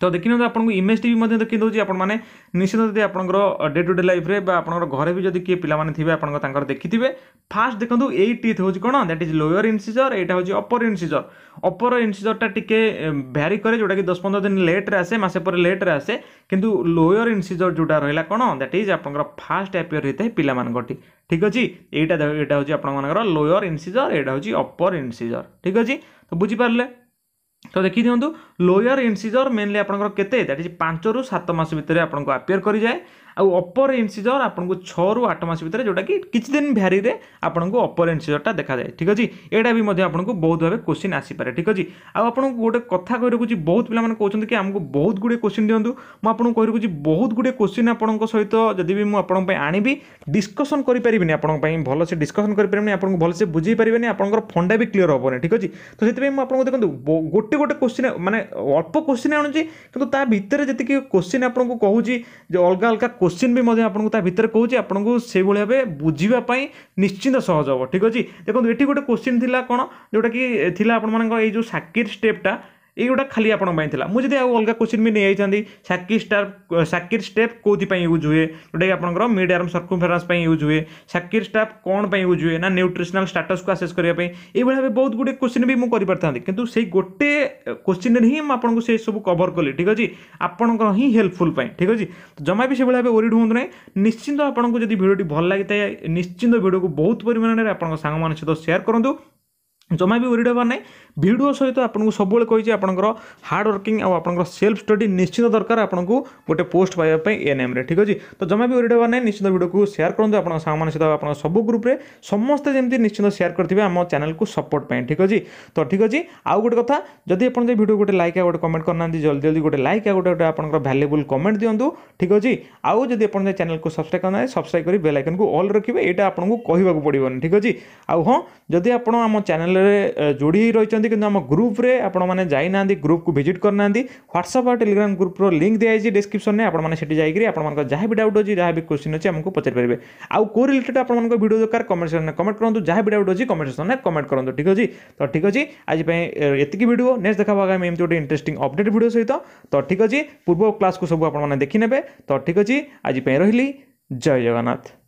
ତ ଦେଖିନିଅନ୍ତୁ ଆପଣଙ୍କୁ ଇମେଜ୍ ଟି ବି ମଧ୍ୟ ଦେଖିଦେଉଛି ଆପଣମାନେ ନିଶ୍ଚିତ ଯଦି ଆପଣଙ୍କର ଡେ ଟୁ ଡେ ଲାଇଫ୍ରେ ବା ଆପଣଙ୍କର ଘରେ ବି ଯଦି କିଏ ପିଲାମାନେ ଥିବେ ଆପଣଙ୍କ ତାଙ୍କର ଦେଖିଥିବେ ଫାଷ୍ଟ ଦେଖନ୍ତୁ ଏଇ ଟିଥ୍ ହେଉଛି କ'ଣ ଦ୍ୟାଟ୍ ଇଜ୍ ଲୋୟର ଇନ୍ସିଜର୍ ଏଇଟା ହେଉଛି ଅପର ଇନ୍ସିଜର୍ ଅପର ଇନ୍ସିଜର୍ଟା ଟିକେ ଭ୍ୟାରି କରେ ଯେଉଁଟାକି ଦଶ ପନ୍ଦର ଦିନ ଲେଟ୍ରେ ଆସେ ମାସେ ପରେ ଲେଟ୍ରେ ଆସେ କିନ୍ତୁ ଲୋୟର ଇନ୍ସିଜର୍ ଯେଉଁଟା ରହିଲା କ'ଣ ଦ୍ୟାଟ୍ ଇଜ୍ ଆପଣଙ୍କର ଫାଷ୍ଟ ଆପିୟର ହେଇଥାଏ ପିଲାମାନଙ୍କଠି ଠିକ୍ ଅଛି ଏଇଟା ଏଇଟା ହେଉଛି ଆପଣମାନଙ୍କର ଲୋୟର ଇନ୍ସିଜର୍ ଏଇଟା ହେଉଛି ଅପର ଇନ୍ସିଜର୍ ଠିକ୍ ଅଛି ତ ବୁଝିପାରିଲେ তো দেখি দিও লোয়ার ইনসিজর মেইনলি আপনার কেতে দ্যাট ইজ পাঁচ রু সাত মাস ভিতরে আপনার আপিয়ার করে যায় ଆଉ ଅପର ଇନ୍ସିଜର୍ ଆପଣଙ୍କୁ ଛଅରୁ ଆଠ ମାସ ଭିତରେ ଯେଉଁଟାକି କିଛି ଦିନ ଭ୍ୟାରିରେ ଆପଣଙ୍କୁ ଅପର ଇନ୍ସିଜର୍ଟା ଦେଖାଯାଏ ଠିକ୍ ଅଛି ଏଇଟା ବି ମଧ୍ୟ ଆପଣଙ୍କୁ ବହୁତ ଭାବେ କୋଶ୍ଚିନ୍ ଆସିପାରେ ଠିକ୍ ଅଛି ଆଉ ଆପଣଙ୍କୁ ଗୋଟେ କଥା କହି ରଖୁଛି ବହୁତ ପିଲାମାନେ କହୁଛନ୍ତି କି ଆମକୁ ବହୁତ ଗୁଡ଼ିଏ କୋଶ୍ଚିନ୍ ଦିଅନ୍ତୁ ମୁଁ ଆପଣଙ୍କୁ କହି ରଖୁଛି ବହୁତ ଗୁଡ଼ିଏ କୋଶ୍ଚିନ୍ ଆପଣଙ୍କ ସହିତ ଯଦି ବି ମୁଁ ଆପଣଙ୍କ ପାଇଁ ଆଣିବି ଡିସ୍କସନ୍ କରିପାରିବିନି ଆପଣଙ୍କ ପାଇଁ ଭଲସେ ଡିସ୍କସନ୍ କରିପାରିବିନି ଆପଣଙ୍କୁ ଭଲସେ ବୁଝେଇ ପାରିବେନି ଆପଣଙ୍କର ଫଣ୍ଡା ବି କ୍ଲିଅର୍ ହେବନି ଠିକ୍ ଅଛି ତ ସେଥିପାଇଁ ମୁଁ ଆପଣଙ୍କୁ ଦେଖନ୍ତୁ ଗୋଟେ ଗୋଟେ କୋଶ୍ଚିନ୍ ମାନେ ଅଳ୍ପ କୋଶ୍ଚିନ୍ ଆଣୁଛି କିନ୍ତୁ ତା ଭିତରେ ଯେତିକି କୋଶ୍ଚିନ୍ ଆପଣଙ୍କୁ କହୁଛି ଯେ ଅଲଗା ଅଲଗା କୋଶ୍ଚିନ୍ ବି ମଧ୍ୟ ଆପଣଙ୍କୁ ତା ଭିତରେ କହୁଛି ଆପଣଙ୍କୁ ସେଇଭଳି ଭାବେ ବୁଝିବା ପାଇଁ ନିଶ୍ଚିନ୍ତ ସହଜ ହେବ ଠିକ୍ ଅଛି ଦେଖନ୍ତୁ ଏଠି ଗୋଟେ କୋଶ୍ଚିନ୍ ଥିଲା କ'ଣ ଯେଉଁଟାକି ଥିଲା ଆପଣମାନଙ୍କ ଏଇ ଯେଉଁ ସାକିର ଷ୍ଟେପ୍ଟା युटा खाली आपंपा मुझे आगे अलग क्वेश्चन भी नहीं आई साकिर स्टार साकिर स्टेप कौन यूज हुए जोटा कि आप मीडियम सर्कम फेरान्स यूज हुए साकिर स्टाफ कौन यूज हुए ना न्यूट्रिशनाल स्टाटस को आसेस करने ये भावे बहुत गुड क्वेश्चन भी मुझे करता कि गोटे क्वेश्चन में ही आपको से सब कवर कली ठीक अच्छे आप हेल्पफुल ठीक अच्छे तो जमा भी सभी भाव ओरीड हूँ ना निश्चिंत आपको जब भिडियो भल लगी निश्चिंत भिडियो को बहुत परिमाण में आप सहित सेयार करूँ ଜମା ବି ୱରିଡ଼ ହେବାର ନାହିଁ ଭିଡ଼ିଓ ସହିତ ଆପଣଙ୍କୁ ସବୁବେଳେ କହିଛି ଆପଣଙ୍କର ହାର୍ଡ଼ ୱାର୍କିଂ ଆଉ ଆପଣଙ୍କର ସେଲ୍ଫ ଷ୍ଟଡ଼ି ନିଶ୍ଚିତ ଦରକାର ଆପଣଙ୍କୁ ଗୋଟେ ପୋଷ୍ଟ ପାଇବା ପାଇଁ ଏନ୍ଏମ୍ରେ ଠିକ୍ ଅଛି ତ ଜମା ବି ୱରିଡ଼ ହେବାର ନାହିଁ ନିଶ୍ଚିତ ଭିଡ଼ିଓକୁ ସେୟାର କରନ୍ତୁ ଆପଣଙ୍କ ସାଙ୍ଗମାନେ ସହିତ ଆପଣଙ୍କ ସବୁ ଗ୍ରୁପ୍ରେ ସମସ୍ତେ ଯେମିତି ନିଶ୍ଚିତ ସେୟାର କରିଥିବେ ଆମ ଚ୍ୟାନେଲକୁ ସପୋର୍ଟ ପାଇଁ ଠିକ୍ ଅଛି ତ ଠିକ୍ ଅଛି ଆଉ ଗୋଟେ କଥା ଯଦି ଆପଣ ଯେ ଭିଡ଼ିଓ ଗୋଟେ ଲାଇକ୍ ଆଉ ଗୋଟେ କମେଣ୍ଟ କରିନାହାନ୍ତି ଜଲ୍ଦି ଜଲ୍ଦି ଗୋଟେ ଲାଇକ୍ ଆଉ ଗୋଟେ ଗୋଟେ ଆପଣଙ୍କର ଭ୍ୟାଲୁବୁଲ୍ କମେଣ୍ଟ ଦିଅନ୍ତୁ ଠିକ୍ ଅଛି ଆଉ ଯଦି ଆପଣ ଯେ ଚ୍ୟାନେଲକୁ ସବସ୍କ୍ରାଇବ୍ କରିନାହାନ୍ତି ସବସ୍କ୍ରାଇବ୍ କରି ବେଲ୍ ଆଇକନ୍କୁ ଅଲ୍ ରଖିବେ ଏଇଟା ଆପଣଙ୍କୁ କହିବାକୁ ପଡ଼ିବନି ଠିକ୍ ଅଛି ଆଉ ହଁ ଯଦି ଆପଣ ଆମ ଚ୍ୟାନେଲ ଚ୍ୟାନେଲରେ ଯୋଡ଼ି ହୋଇ ରହିଛନ୍ତି କିନ୍ତୁ ଆମ ଗ୍ରୁପରେ ଆପଣମାନେ ଯାଇନାହାନ୍ତି ଗ୍ରୁପକୁ ଭିଜିଟ୍ କରିନାହାନ୍ତି ହ୍ୱାଟ୍ସଆପ୍ ଆଉ ଟେଲିଗ୍ରାମ ଗ୍ରୁପର ଲିଙ୍କ୍ ଦିଆଯାଇଛି ଡିସ୍କ୍ରିପ୍ସନରେ ଆପଣମାନେ ସେଠି ଯାଇକରି ଆପଣମାନଙ୍କ ଯାହା ବି ଡାଉଟ୍ ଅଛି ଯାହା ବି କ୍ୱେଶ୍ଚିନ୍ ଅଛି ଆମକୁ ପଚାରିପାରିବେ ଆଉ କେଉଁ ରିଲେଟେଡ୍ ଆପଣମାନଙ୍କ ଭିଡ଼ିଓ ଦରକାର କମେଣ୍ଟ ସେକ୍ସନରେ କମେଣ୍ଟ କରନ୍ତୁ ଯାହା ବି ଡାଉଟ୍ ଅଛି କମେଣ୍ଟ ସେକ୍ସନରେ କମେଣ୍ଟ କରନ୍ତୁ ଠିକ୍ ଅଛି ତ ଠିକ୍ ଅଛି ଆଜି ପାଇଁ ଏତିକି ଭିଡ଼ିଓ ନେକ୍ସଟ ଦେଖା ହେବା ଆମେ ଏମିତି ଗୋଟେ ଇଣ୍ଟରେଷ୍ଟିଂ ଅପଡେଟ୍ ଭିଡ଼ିଓ ସହିତ ତ ଠିକ୍ ଅଛି ପୂର୍ବ କ୍ଲାସ୍କୁ ସବୁ ଆପଣମାନେ ଦେଖିନେବେ ତ ଠିକ୍ ଅଛି ଆଜି ପାଇଁ ରହିଲି ଜୟ ଜଗନ୍ନାଥ